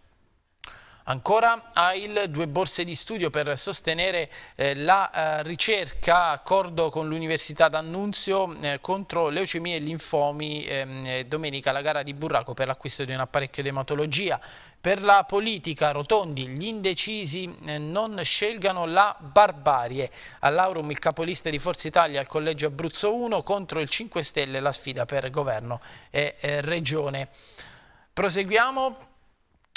Ancora AIL, due borse di studio per sostenere eh, la eh, ricerca, accordo con l'Università d'Annunzio eh, contro leucemie e linfomi, ehm, domenica la gara di Burraco per l'acquisto di un apparecchio di ematologia. Per la politica, Rotondi, gli indecisi eh, non scelgano la barbarie. All'Aurum il capolista di Forza Italia al Collegio Abruzzo 1 contro il 5 Stelle la sfida per governo e eh, regione. Proseguiamo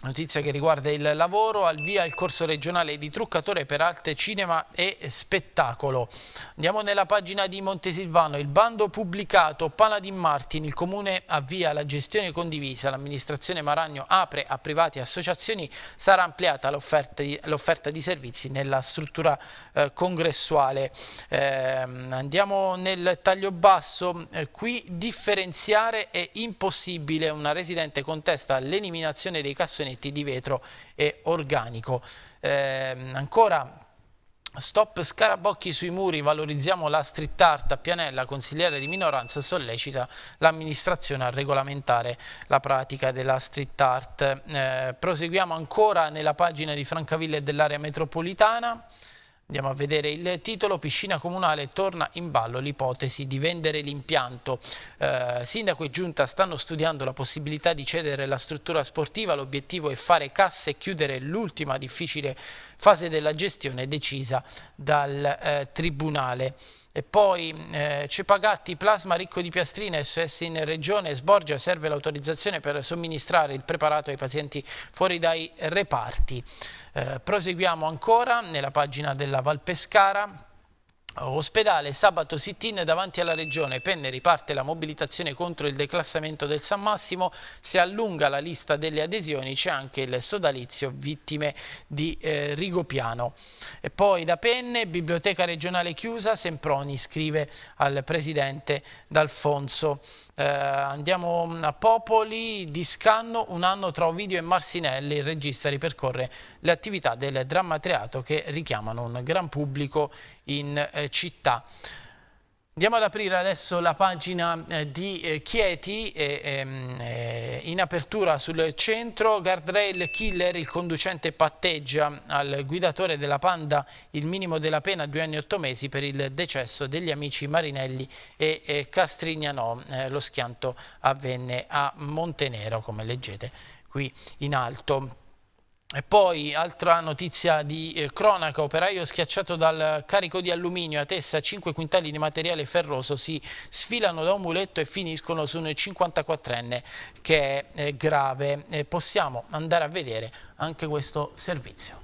Notizia che riguarda il lavoro, al via il corso regionale di truccatore per arte, cinema e spettacolo. Andiamo nella pagina di Montesilvano, il bando pubblicato di Martin, il comune avvia la gestione condivisa, l'amministrazione Maragno apre a privati e associazioni, sarà ampliata l'offerta di servizi nella struttura eh, congressuale. Eh, andiamo nel taglio basso, eh, qui differenziare è impossibile, una residente contesta l'eliminazione dei cassoni offerti di vetro e organico. Eh, ancora Stop scarabocchi sui muri, valorizziamo la street art a Pianella, consigliere di minoranza sollecita l'amministrazione a regolamentare la pratica della street art. Eh, proseguiamo ancora nella pagina di Francavilla e dell'area metropolitana. Andiamo a vedere il titolo, piscina comunale torna in ballo l'ipotesi di vendere l'impianto. Eh, sindaco e giunta stanno studiando la possibilità di cedere la struttura sportiva, l'obiettivo è fare casse e chiudere l'ultima difficile fase della gestione decisa dal eh, Tribunale. E poi eh, Cepagatti, plasma ricco di piastrine, SS in regione, Sborgia serve l'autorizzazione per somministrare il preparato ai pazienti fuori dai reparti. Eh, proseguiamo ancora nella pagina della Val Pescara. Ospedale, sabato sit-in davanti alla regione, Penne riparte la mobilitazione contro il declassamento del San Massimo, si allunga la lista delle adesioni, c'è anche il sodalizio vittime di eh, Rigopiano. E poi da Penne, biblioteca regionale chiusa, Semproni scrive al presidente D'Alfonso. Eh, andiamo mm, a Popoli, di scanno un anno tra Ovidio e Marsinelli, il regista ripercorre le attività del dramma teatro che richiamano un gran pubblico in eh, città. Andiamo ad aprire adesso la pagina eh, di eh, Chieti, ehm, eh, in apertura sul centro, guardrail killer, il conducente patteggia al guidatore della Panda il minimo della pena, due anni e otto mesi per il decesso degli amici Marinelli e Castrignanò. Eh, lo schianto avvenne a Montenero, come leggete qui in alto. E poi altra notizia di eh, cronaca, operaio schiacciato dal carico di alluminio a testa, 5 quintali di materiale ferroso si sfilano da un muletto e finiscono su un 54enne che è eh, grave. Eh, possiamo andare a vedere anche questo servizio.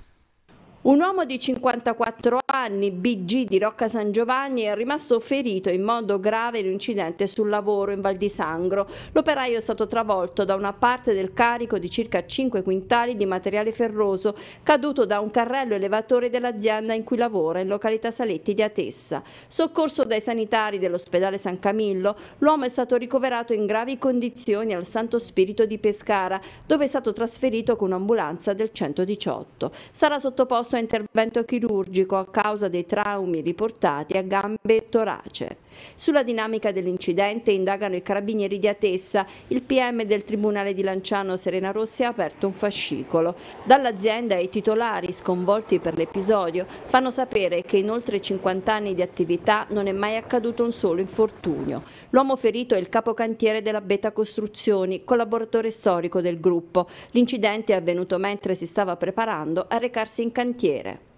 Un uomo di 54 anni, BG di Rocca San Giovanni, è rimasto ferito in modo grave in un incidente sul lavoro in Val di Sangro. L'operaio è stato travolto da una parte del carico di circa 5 quintali di materiale ferroso caduto da un carrello elevatore dell'azienda in cui lavora in località Saletti di Atessa. Soccorso dai sanitari dell'ospedale San Camillo, l'uomo è stato ricoverato in gravi condizioni al Santo Spirito di Pescara, dove è stato trasferito con un'ambulanza del 118. Sarà sottoposto sottoposto a intervento chirurgico a causa dei traumi riportati a gambe e torace. Sulla dinamica dell'incidente indagano i carabinieri di Atessa. Il PM del Tribunale di Lanciano Serena Rossi ha aperto un fascicolo. Dall'azienda i titolari sconvolti per l'episodio fanno sapere che in oltre 50 anni di attività non è mai accaduto un solo infortunio. L'uomo ferito è il capocantiere della Beta Costruzioni, collaboratore storico del gruppo. L'incidente è avvenuto mentre si stava preparando a recarsi in cantiere.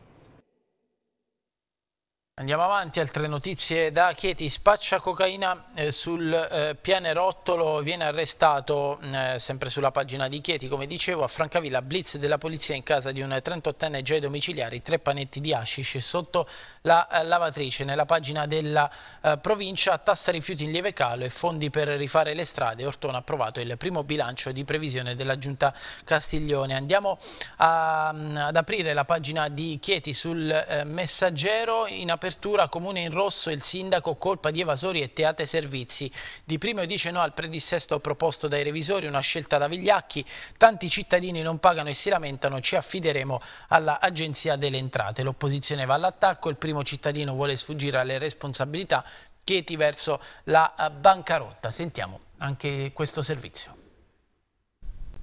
Andiamo avanti, altre notizie da Chieti. Spaccia cocaina eh, sul eh, pianerottolo, viene arrestato, mm, eh, sempre sulla pagina di Chieti, come dicevo, a Francavilla, blitz della polizia in casa di un 38enne già ai domiciliari, tre panetti di hashish sotto la eh, lavatrice. Nella pagina della eh, provincia, tassa rifiuti in lieve calo e fondi per rifare le strade. Ortona ha approvato il primo bilancio di previsione della giunta Castiglione. Andiamo a, mm, ad aprire la pagina di Chieti sul eh, messaggero in apertura comune in rosso il sindaco colpa di evasori e teate servizi. Di primo dice no al predissesto proposto dai revisori, una scelta da vigliacchi, tanti cittadini non pagano e si lamentano, ci affideremo all'Agenzia delle Entrate. L'opposizione va all'attacco, il primo cittadino vuole sfuggire alle responsabilità, chieti verso la bancarotta. Sentiamo anche questo servizio.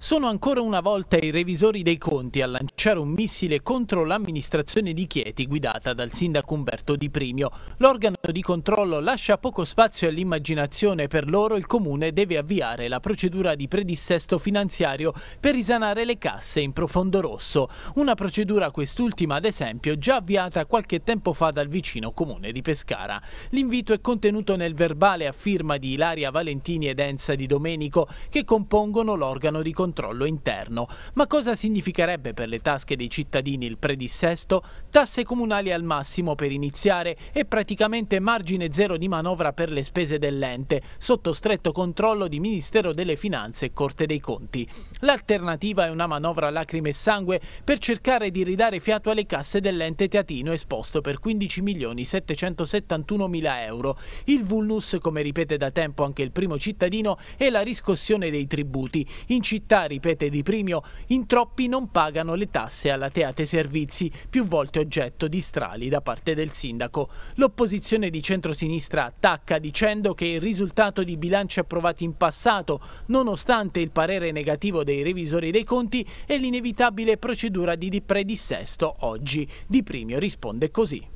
Sono ancora una volta i revisori dei conti a lanciare un missile contro l'amministrazione di Chieti guidata dal sindaco Umberto Di Primio. L'organo di controllo lascia poco spazio all'immaginazione, per loro il comune deve avviare la procedura di predissesto finanziario per risanare le casse in profondo rosso, una procedura quest'ultima ad esempio già avviata qualche tempo fa dal vicino comune di Pescara. L'invito è contenuto nel verbale a firma di Ilaria Valentini ed Enza Di Domenico che compongono l'organo di controllo controllo interno. Ma cosa significherebbe per le tasche dei cittadini il predissesto? Tasse comunali al massimo per iniziare e praticamente margine zero di manovra per le spese dell'ente, sotto stretto controllo di Ministero delle Finanze e Corte dei Conti. L'alternativa è una manovra lacrime e sangue per cercare di ridare fiato alle casse dell'ente teatino esposto per 15 milioni 771 mila euro. Il vulnus, come ripete da tempo anche il primo cittadino, è la riscossione dei tributi. In città ripete Di Primio, in troppi non pagano le tasse alla Teate Servizi, più volte oggetto di strali da parte del sindaco. L'opposizione di centrosinistra attacca dicendo che il risultato di bilanci approvati in passato, nonostante il parere negativo dei revisori dei conti, è l'inevitabile procedura di predissesto oggi. Di Primio risponde così.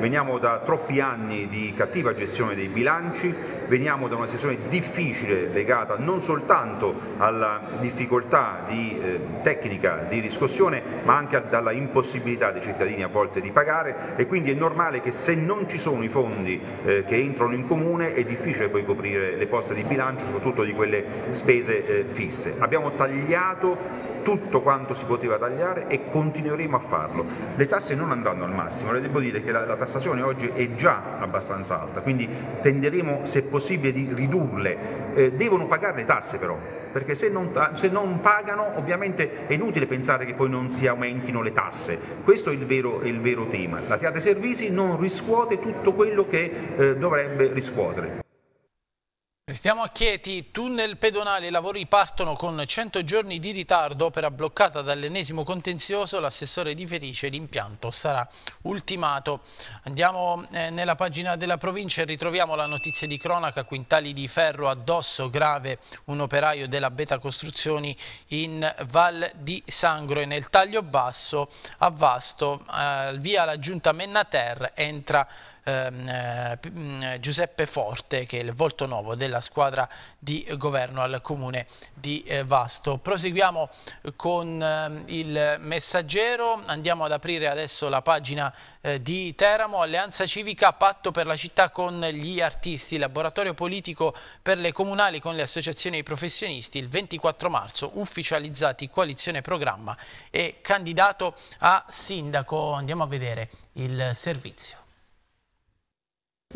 Veniamo da troppi anni di cattiva gestione dei bilanci, veniamo da una sessione difficile legata non soltanto alla difficoltà di, eh, tecnica di riscossione ma anche dalla impossibilità dei cittadini a volte di pagare e quindi è normale che se non ci sono i fondi eh, che entrano in comune è difficile poi coprire le poste di bilancio, soprattutto di quelle spese eh, fisse. Abbiamo tagliato tutto quanto si poteva tagliare e continueremo a farlo. Le tasse non andranno al massimo, le devo dire che la, la, tassazione oggi è già abbastanza alta, quindi tenderemo se possibile di ridurle. Eh, devono pagare le tasse però, perché se non, se non, pagano ovviamente è inutile pensare che poi non si aumentino le tasse. Questo è il vero, è il vero tema. La Teate Servizi non riscuote tutto quello che eh, dovrebbe riscuotere. Restiamo a Chieti, tunnel pedonale, i lavori partono con 100 giorni di ritardo, opera bloccata dall'ennesimo contenzioso, l'assessore di Ferice, l'impianto sarà ultimato. Andiamo eh, nella pagina della provincia e ritroviamo la notizia di cronaca, quintali di ferro addosso, grave un operaio della Beta Costruzioni in Val di Sangro e nel taglio basso a Vasto, eh, via la giunta Mennater, entra ehm, eh, mm, Giuseppe Forte che è il volto nuovo della squadra di governo al comune di eh, Vasto. Proseguiamo con ehm, il messaggero, andiamo ad aprire adesso la pagina eh, di Teramo, Alleanza Civica, patto per la città con gli artisti, laboratorio politico per le comunali con le associazioni e i professionisti, il 24 marzo ufficializzati coalizione programma e candidato a sindaco. Andiamo a vedere il servizio.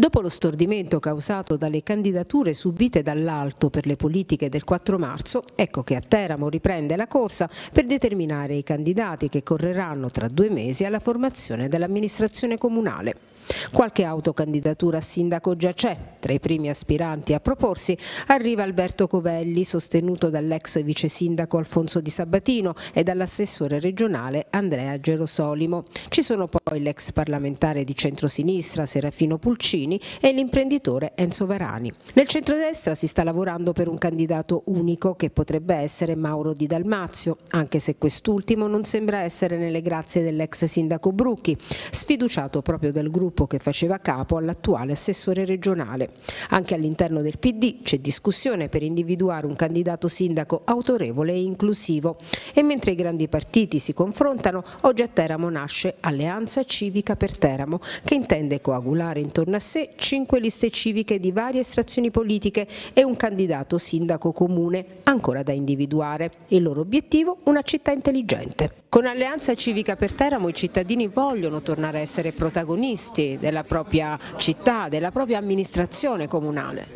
Dopo lo stordimento causato dalle candidature subite dall'alto per le politiche del 4 marzo, ecco che a Teramo riprende la corsa per determinare i candidati che correranno tra due mesi alla formazione dell'amministrazione comunale. Qualche autocandidatura a sindaco già c'è. Tra i primi aspiranti a proporsi arriva Alberto Covelli, sostenuto dall'ex vice sindaco Alfonso Di Sabatino e dall'assessore regionale Andrea Gerosolimo. Ci sono poi l'ex parlamentare di centrosinistra Serafino Pulcini e l'imprenditore Enzo Varani. Nel centrodestra si sta lavorando per un candidato unico che potrebbe essere Mauro Di Dalmazio, anche se quest'ultimo non sembra essere nelle grazie dell'ex sindaco Brucchi, sfiduciato proprio dal gruppo gruppo che faceva capo all'attuale assessore regionale. Anche all'interno del PD c'è discussione per individuare un candidato sindaco autorevole e inclusivo e mentre i grandi partiti si confrontano, oggi a Teramo nasce Alleanza Civica per Teramo che intende coagulare intorno a sé cinque liste civiche di varie estrazioni politiche e un candidato sindaco comune ancora da individuare. Il loro obiettivo una città intelligente. Con Alleanza Civica per Teramo i cittadini vogliono tornare a essere protagonisti contesti della propria città, della propria amministrazione comunale.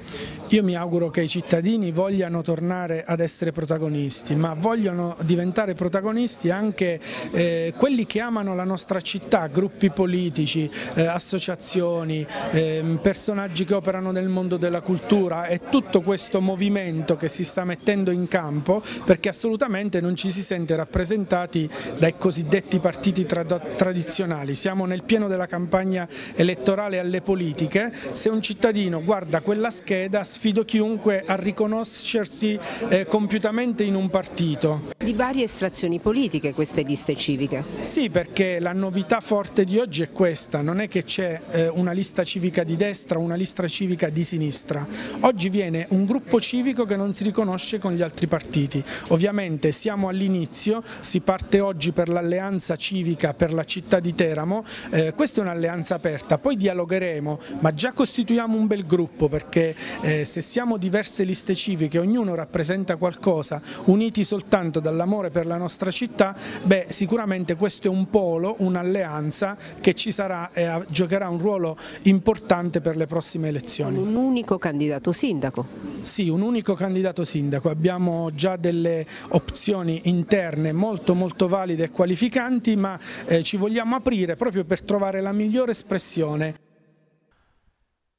Io mi auguro che i cittadini vogliano tornare ad essere protagonisti, ma vogliono diventare protagonisti anche eh, quelli che amano la nostra città, gruppi politici, eh, associazioni, eh, personaggi che operano nel mondo della cultura e tutto questo movimento che si sta mettendo in campo perché assolutamente non ci si sente rappresentati dai cosiddetti partiti tra tradizionali. Siamo nel pieno della campagna elettorale alle politiche, se un cittadino guarda quella scheda sfido chiunque a riconoscersi eh, compiutamente in un partito. Di varie estrazioni politiche queste liste civiche? Sì, perché la novità forte di oggi è questa, non è che c'è eh, una lista civica di destra, una lista civica di sinistra. Oggi viene un gruppo civico che non si riconosce con gli altri partiti. Ovviamente siamo all'inizio, si parte oggi per l'alleanza civica per la città di Teramo, eh, questa è un'alleanza aperta, poi dialogheremo, ma già costituiamo un bel gruppo perché eh, se siamo diverse liste civiche, ognuno rappresenta qualcosa, uniti soltanto dall'amore per la nostra città, beh sicuramente questo è un polo, un'alleanza che ci sarà e giocherà un ruolo importante per le prossime elezioni. Un unico candidato sindaco? Sì, un unico candidato sindaco, abbiamo già delle opzioni interne molto molto valide e qualificanti ma eh, ci vogliamo aprire proprio per trovare la migliore speranza espressione.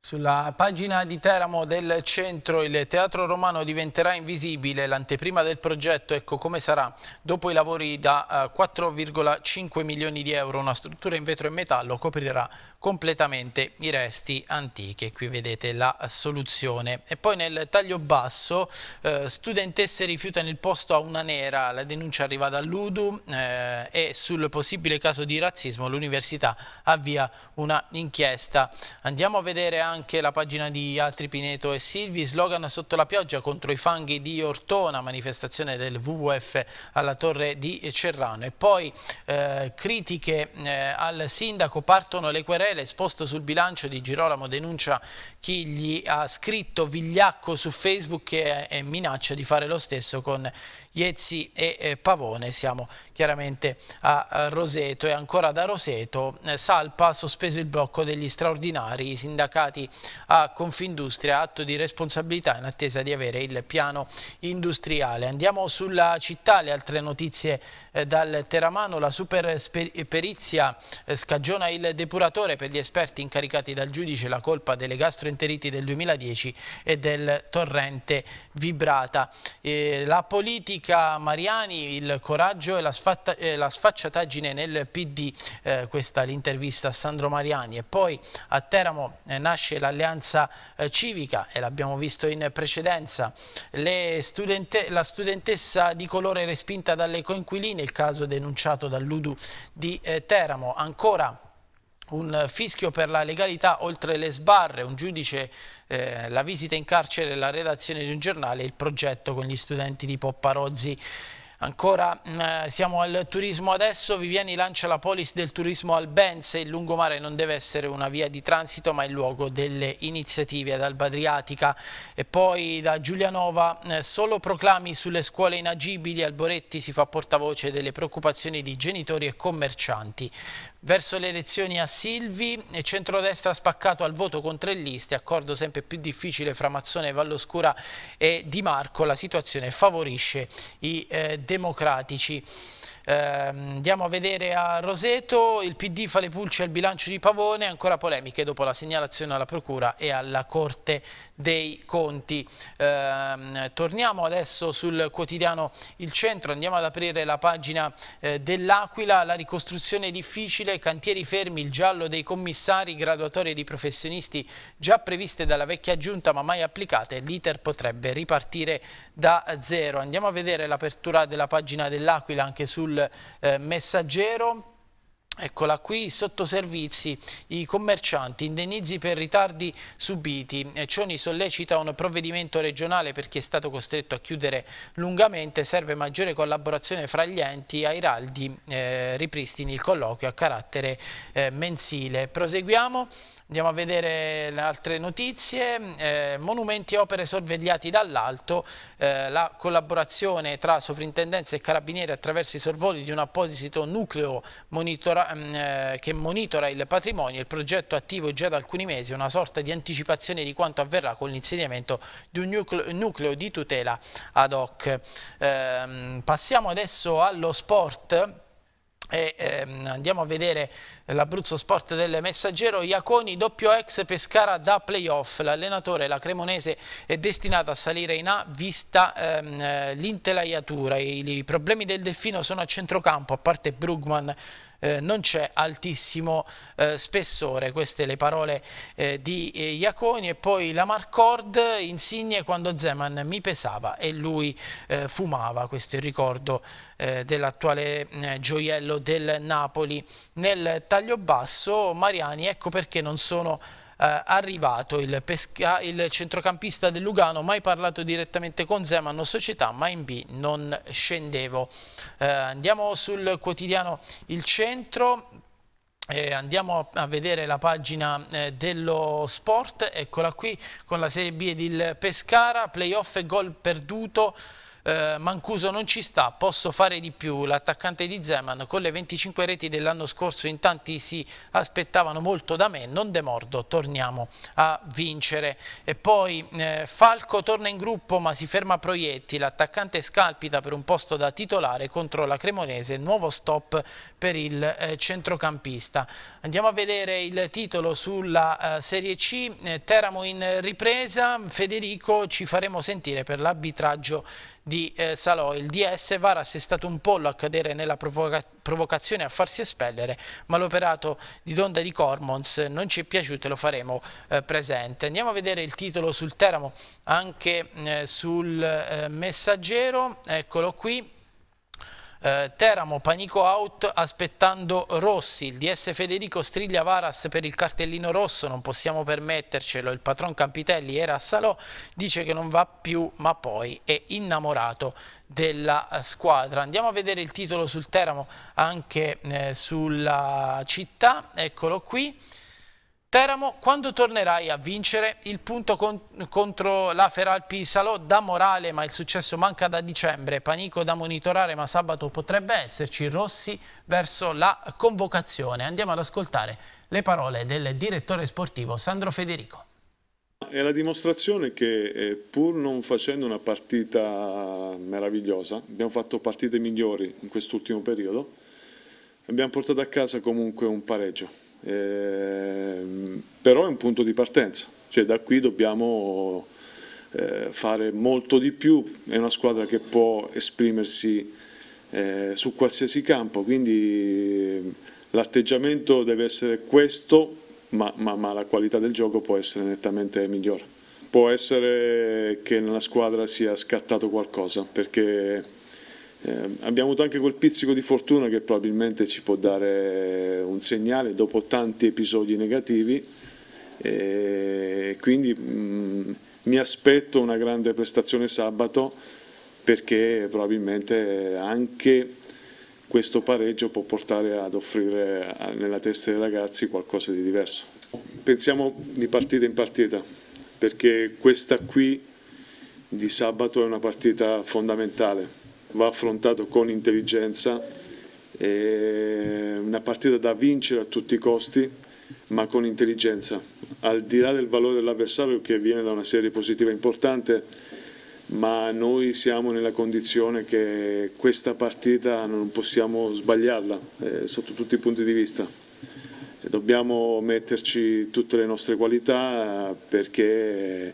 Sulla pagina di Teramo del centro il teatro romano diventerà invisibile, l'anteprima del progetto ecco come sarà dopo i lavori da 4,5 eh, milioni di euro, una struttura in vetro e metallo coprirà completamente i resti antichi, qui vedete la soluzione. E poi nel taglio basso eh, studentesse rifiutano il posto a una nera, la denuncia arriva dall'Udu eh, e sul possibile caso di razzismo l'università avvia una inchiesta. Andiamo a vedere anche anche la pagina di Altri Pineto e Silvi, slogan sotto la pioggia contro i fanghi di Ortona, manifestazione del WWF alla torre di Cerrano. E poi eh, critiche eh, al sindaco, partono le querele, esposto sul bilancio di Girolamo denuncia chi gli ha scritto vigliacco su Facebook e, e minaccia di fare lo stesso con Iezzi e eh, Pavone. Siamo chiaramente a Roseto e ancora da Roseto. Eh, Salpa ha sospeso il blocco degli straordinari. I sindacati a Confindustria, atto di responsabilità in attesa di avere il piano industriale. Andiamo sulla città, le altre notizie eh, dal Teramano la super perizia eh, scagiona il depuratore per gli esperti incaricati dal giudice la colpa delle gastroenteriti del 2010 e del torrente vibrata. Eh, la politica Mariani, il coraggio e la, sfatta, la sfacciataggine nel PD, questa è l'intervista a Sandro Mariani e poi a Teramo nasce l'alleanza civica e l'abbiamo visto in precedenza, studente, la studentessa di colore respinta dalle coinquiline il caso denunciato dall'Udu di eh, Teramo. Ancora un fischio per la legalità oltre le sbarre, un giudice, eh, la visita in carcere, la redazione di un giornale, il progetto con gli studenti di Popparozzi. Ancora eh, siamo al turismo adesso, Viviani lancia la polis del turismo al albense, il lungomare non deve essere una via di transito ma il luogo delle iniziative ad Alba Adriatica e poi da Giulianova eh, solo proclami sulle scuole inagibili, Alboretti si fa portavoce delle preoccupazioni di genitori e commercianti verso le elezioni a Silvi, centrodestra spaccato al voto con tre liste, accordo sempre più difficile fra Mazzone, Valloscura e Di Marco, la situazione favorisce i eh, democratici. Eh, andiamo a vedere a Roseto, il PD fa le pulce al bilancio di Pavone, ancora polemiche dopo la segnalazione alla Procura e alla Corte dei Conti. Eh, torniamo adesso sul quotidiano Il Centro, andiamo ad aprire la pagina eh, dell'Aquila, la ricostruzione è difficile, cantieri fermi, il giallo dei commissari, graduatorie di professionisti già previste dalla vecchia giunta ma mai applicate, l'iter potrebbe ripartire da zero. Andiamo a vedere l'apertura della pagina dell'Aquila anche sul eh, messaggero. Eccola qui, sottoservizi, i commercianti, indennizi per ritardi subiti. Eh, Cioni sollecita un provvedimento regionale per chi è stato costretto a chiudere lungamente. Serve maggiore collaborazione fra gli enti. Airaldi eh, ripristini il colloquio a carattere eh, mensile. Proseguiamo. Andiamo a vedere le altre notizie, eh, monumenti e opere sorvegliati dall'alto, eh, la collaborazione tra sovrintendenze e carabinieri attraverso i sorvoli di un apposito nucleo monitora, mm, eh, che monitora il patrimonio, il progetto attivo già da alcuni mesi, una sorta di anticipazione di quanto avverrà con l'insediamento di un nucleo, nucleo, di tutela ad hoc. Ehm, passiamo adesso allo sport e ehm, andiamo a vedere l'Abruzzo Sport del Messaggero, Iaconi doppio ex Pescara da playoff, l'allenatore la Cremonese è destinata a salire in A vista ehm, eh, l'intelaiatura, I, i problemi del Delfino sono a centrocampo, a parte Brugman eh, non c'è altissimo eh, spessore. Queste le parole eh, di eh, Iaconi e poi la Marcord insigne quando Zeman mi pesava e lui eh, fumava. Questo è il ricordo dell'attuale gioiello del Napoli. Nel taglio basso Mariani, ecco perché non sono eh, arrivato il, pesca, il centrocampista del Lugano, mai parlato direttamente con Zeman società, ma in B non scendevo. Eh, andiamo sul quotidiano Il Centro, eh, andiamo a vedere la pagina eh, dello sport, eccola qui con la Serie B ed il Pescara, playoff e gol perduto eh, Mancuso non ci sta, posso fare di più. L'attaccante di Zeman con le 25 reti dell'anno scorso in tanti si aspettavano molto da me, non demordo, torniamo a vincere. E poi eh, Falco torna in gruppo ma si ferma a Proietti, l'attaccante scalpita per un posto da titolare contro la Cremonese, nuovo stop per il eh, centrocampista. Andiamo a vedere il titolo sulla eh, Serie C, eh, Teramo in ripresa, Federico ci faremo sentire per l'arbitraggio di eh, Salò. Il DS Varas è stato un pollo a cadere nella provoca provocazione a farsi espellere, ma l'operato di Donda di Cormons non ci è piaciuto e lo faremo eh, presente. Andiamo a vedere il titolo sul Teramo, anche eh, sul eh, Messaggero, eccolo qui, eh, Teramo panico out aspettando Rossi, il DS Federico striglia Varas per il cartellino rosso, non possiamo permettercelo, il patron Campitelli era a Salò, dice che non va più ma poi è innamorato della eh, squadra. Andiamo a vedere il titolo sul Teramo anche eh, sulla città, eccolo qui. Teramo, quando tornerai a vincere? Il punto con, contro la Feral Pisalo Da morale, ma il successo manca da dicembre. Panico da monitorare, ma sabato potrebbe esserci. Rossi verso la convocazione. Andiamo ad ascoltare le parole del direttore sportivo Sandro Federico. È la dimostrazione che eh, pur non facendo una partita meravigliosa, abbiamo fatto partite migliori in quest'ultimo periodo, abbiamo portato a casa comunque un pareggio Ehm, però è un punto di partenza, cioè da qui dobbiamo eh, fare molto di più, è una squadra che può esprimersi eh, su qualsiasi campo, quindi l'atteggiamento deve essere questo, ma, ma, ma la qualità del gioco può essere nettamente migliore. Può essere che nella squadra sia scattato qualcosa, perché eh, abbiamo avuto anche quel pizzico di fortuna che probabilmente ci può dare un segnale dopo tanti episodi negativi eh, quindi mh, mm, mi aspetto una grande prestazione sabato perché probabilmente anche questo pareggio può portare ad offrire nella testa dei ragazzi qualcosa di diverso. Pensiamo di partita in partita perché questa qui di sabato è una partita fondamentale va affrontato con intelligenza, è una partita da vincere a tutti i costi, ma con intelligenza, al di là del valore dell'avversario che viene da una serie positiva importante, ma noi siamo nella condizione che questa partita non possiamo sbagliarla eh, sotto tutti i punti di vista. Dobbiamo metterci tutte le nostre qualità eh, perché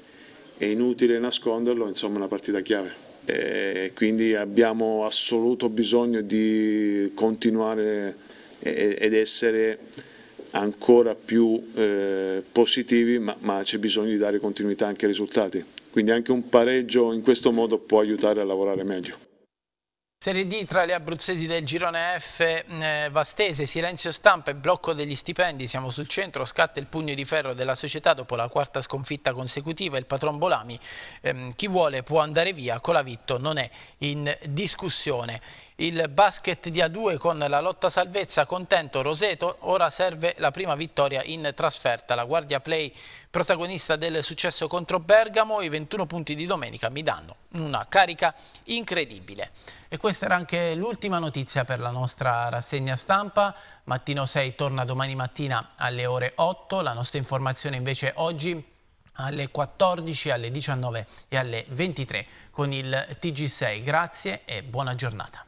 è inutile nasconderlo, insomma è una partita chiave eh, quindi abbiamo assoluto bisogno di continuare eh, ed essere ancora più eh, positivi, ma, ma c'è bisogno di dare continuità anche ai risultati. Quindi anche un pareggio in questo modo può aiutare a lavorare meglio. Serie D tra gli abruzzesi del girone F, eh, Vastese, silenzio stampa e blocco degli stipendi, siamo sul centro, scatta il pugno di ferro della società dopo la quarta sconfitta consecutiva, il patron Bolami, ehm, chi vuole può andare via, Colavitto non è in discussione. Il basket di A2 con la lotta salvezza, contento Roseto, ora serve la prima vittoria in trasferta, la guardia play Protagonista del successo contro Bergamo, i 21 punti di domenica mi danno una carica incredibile. E questa era anche l'ultima notizia per la nostra rassegna stampa. Mattino 6 torna domani mattina alle ore 8. La nostra informazione invece oggi alle 14, alle 19 e alle 23 con il TG6. Grazie e buona giornata.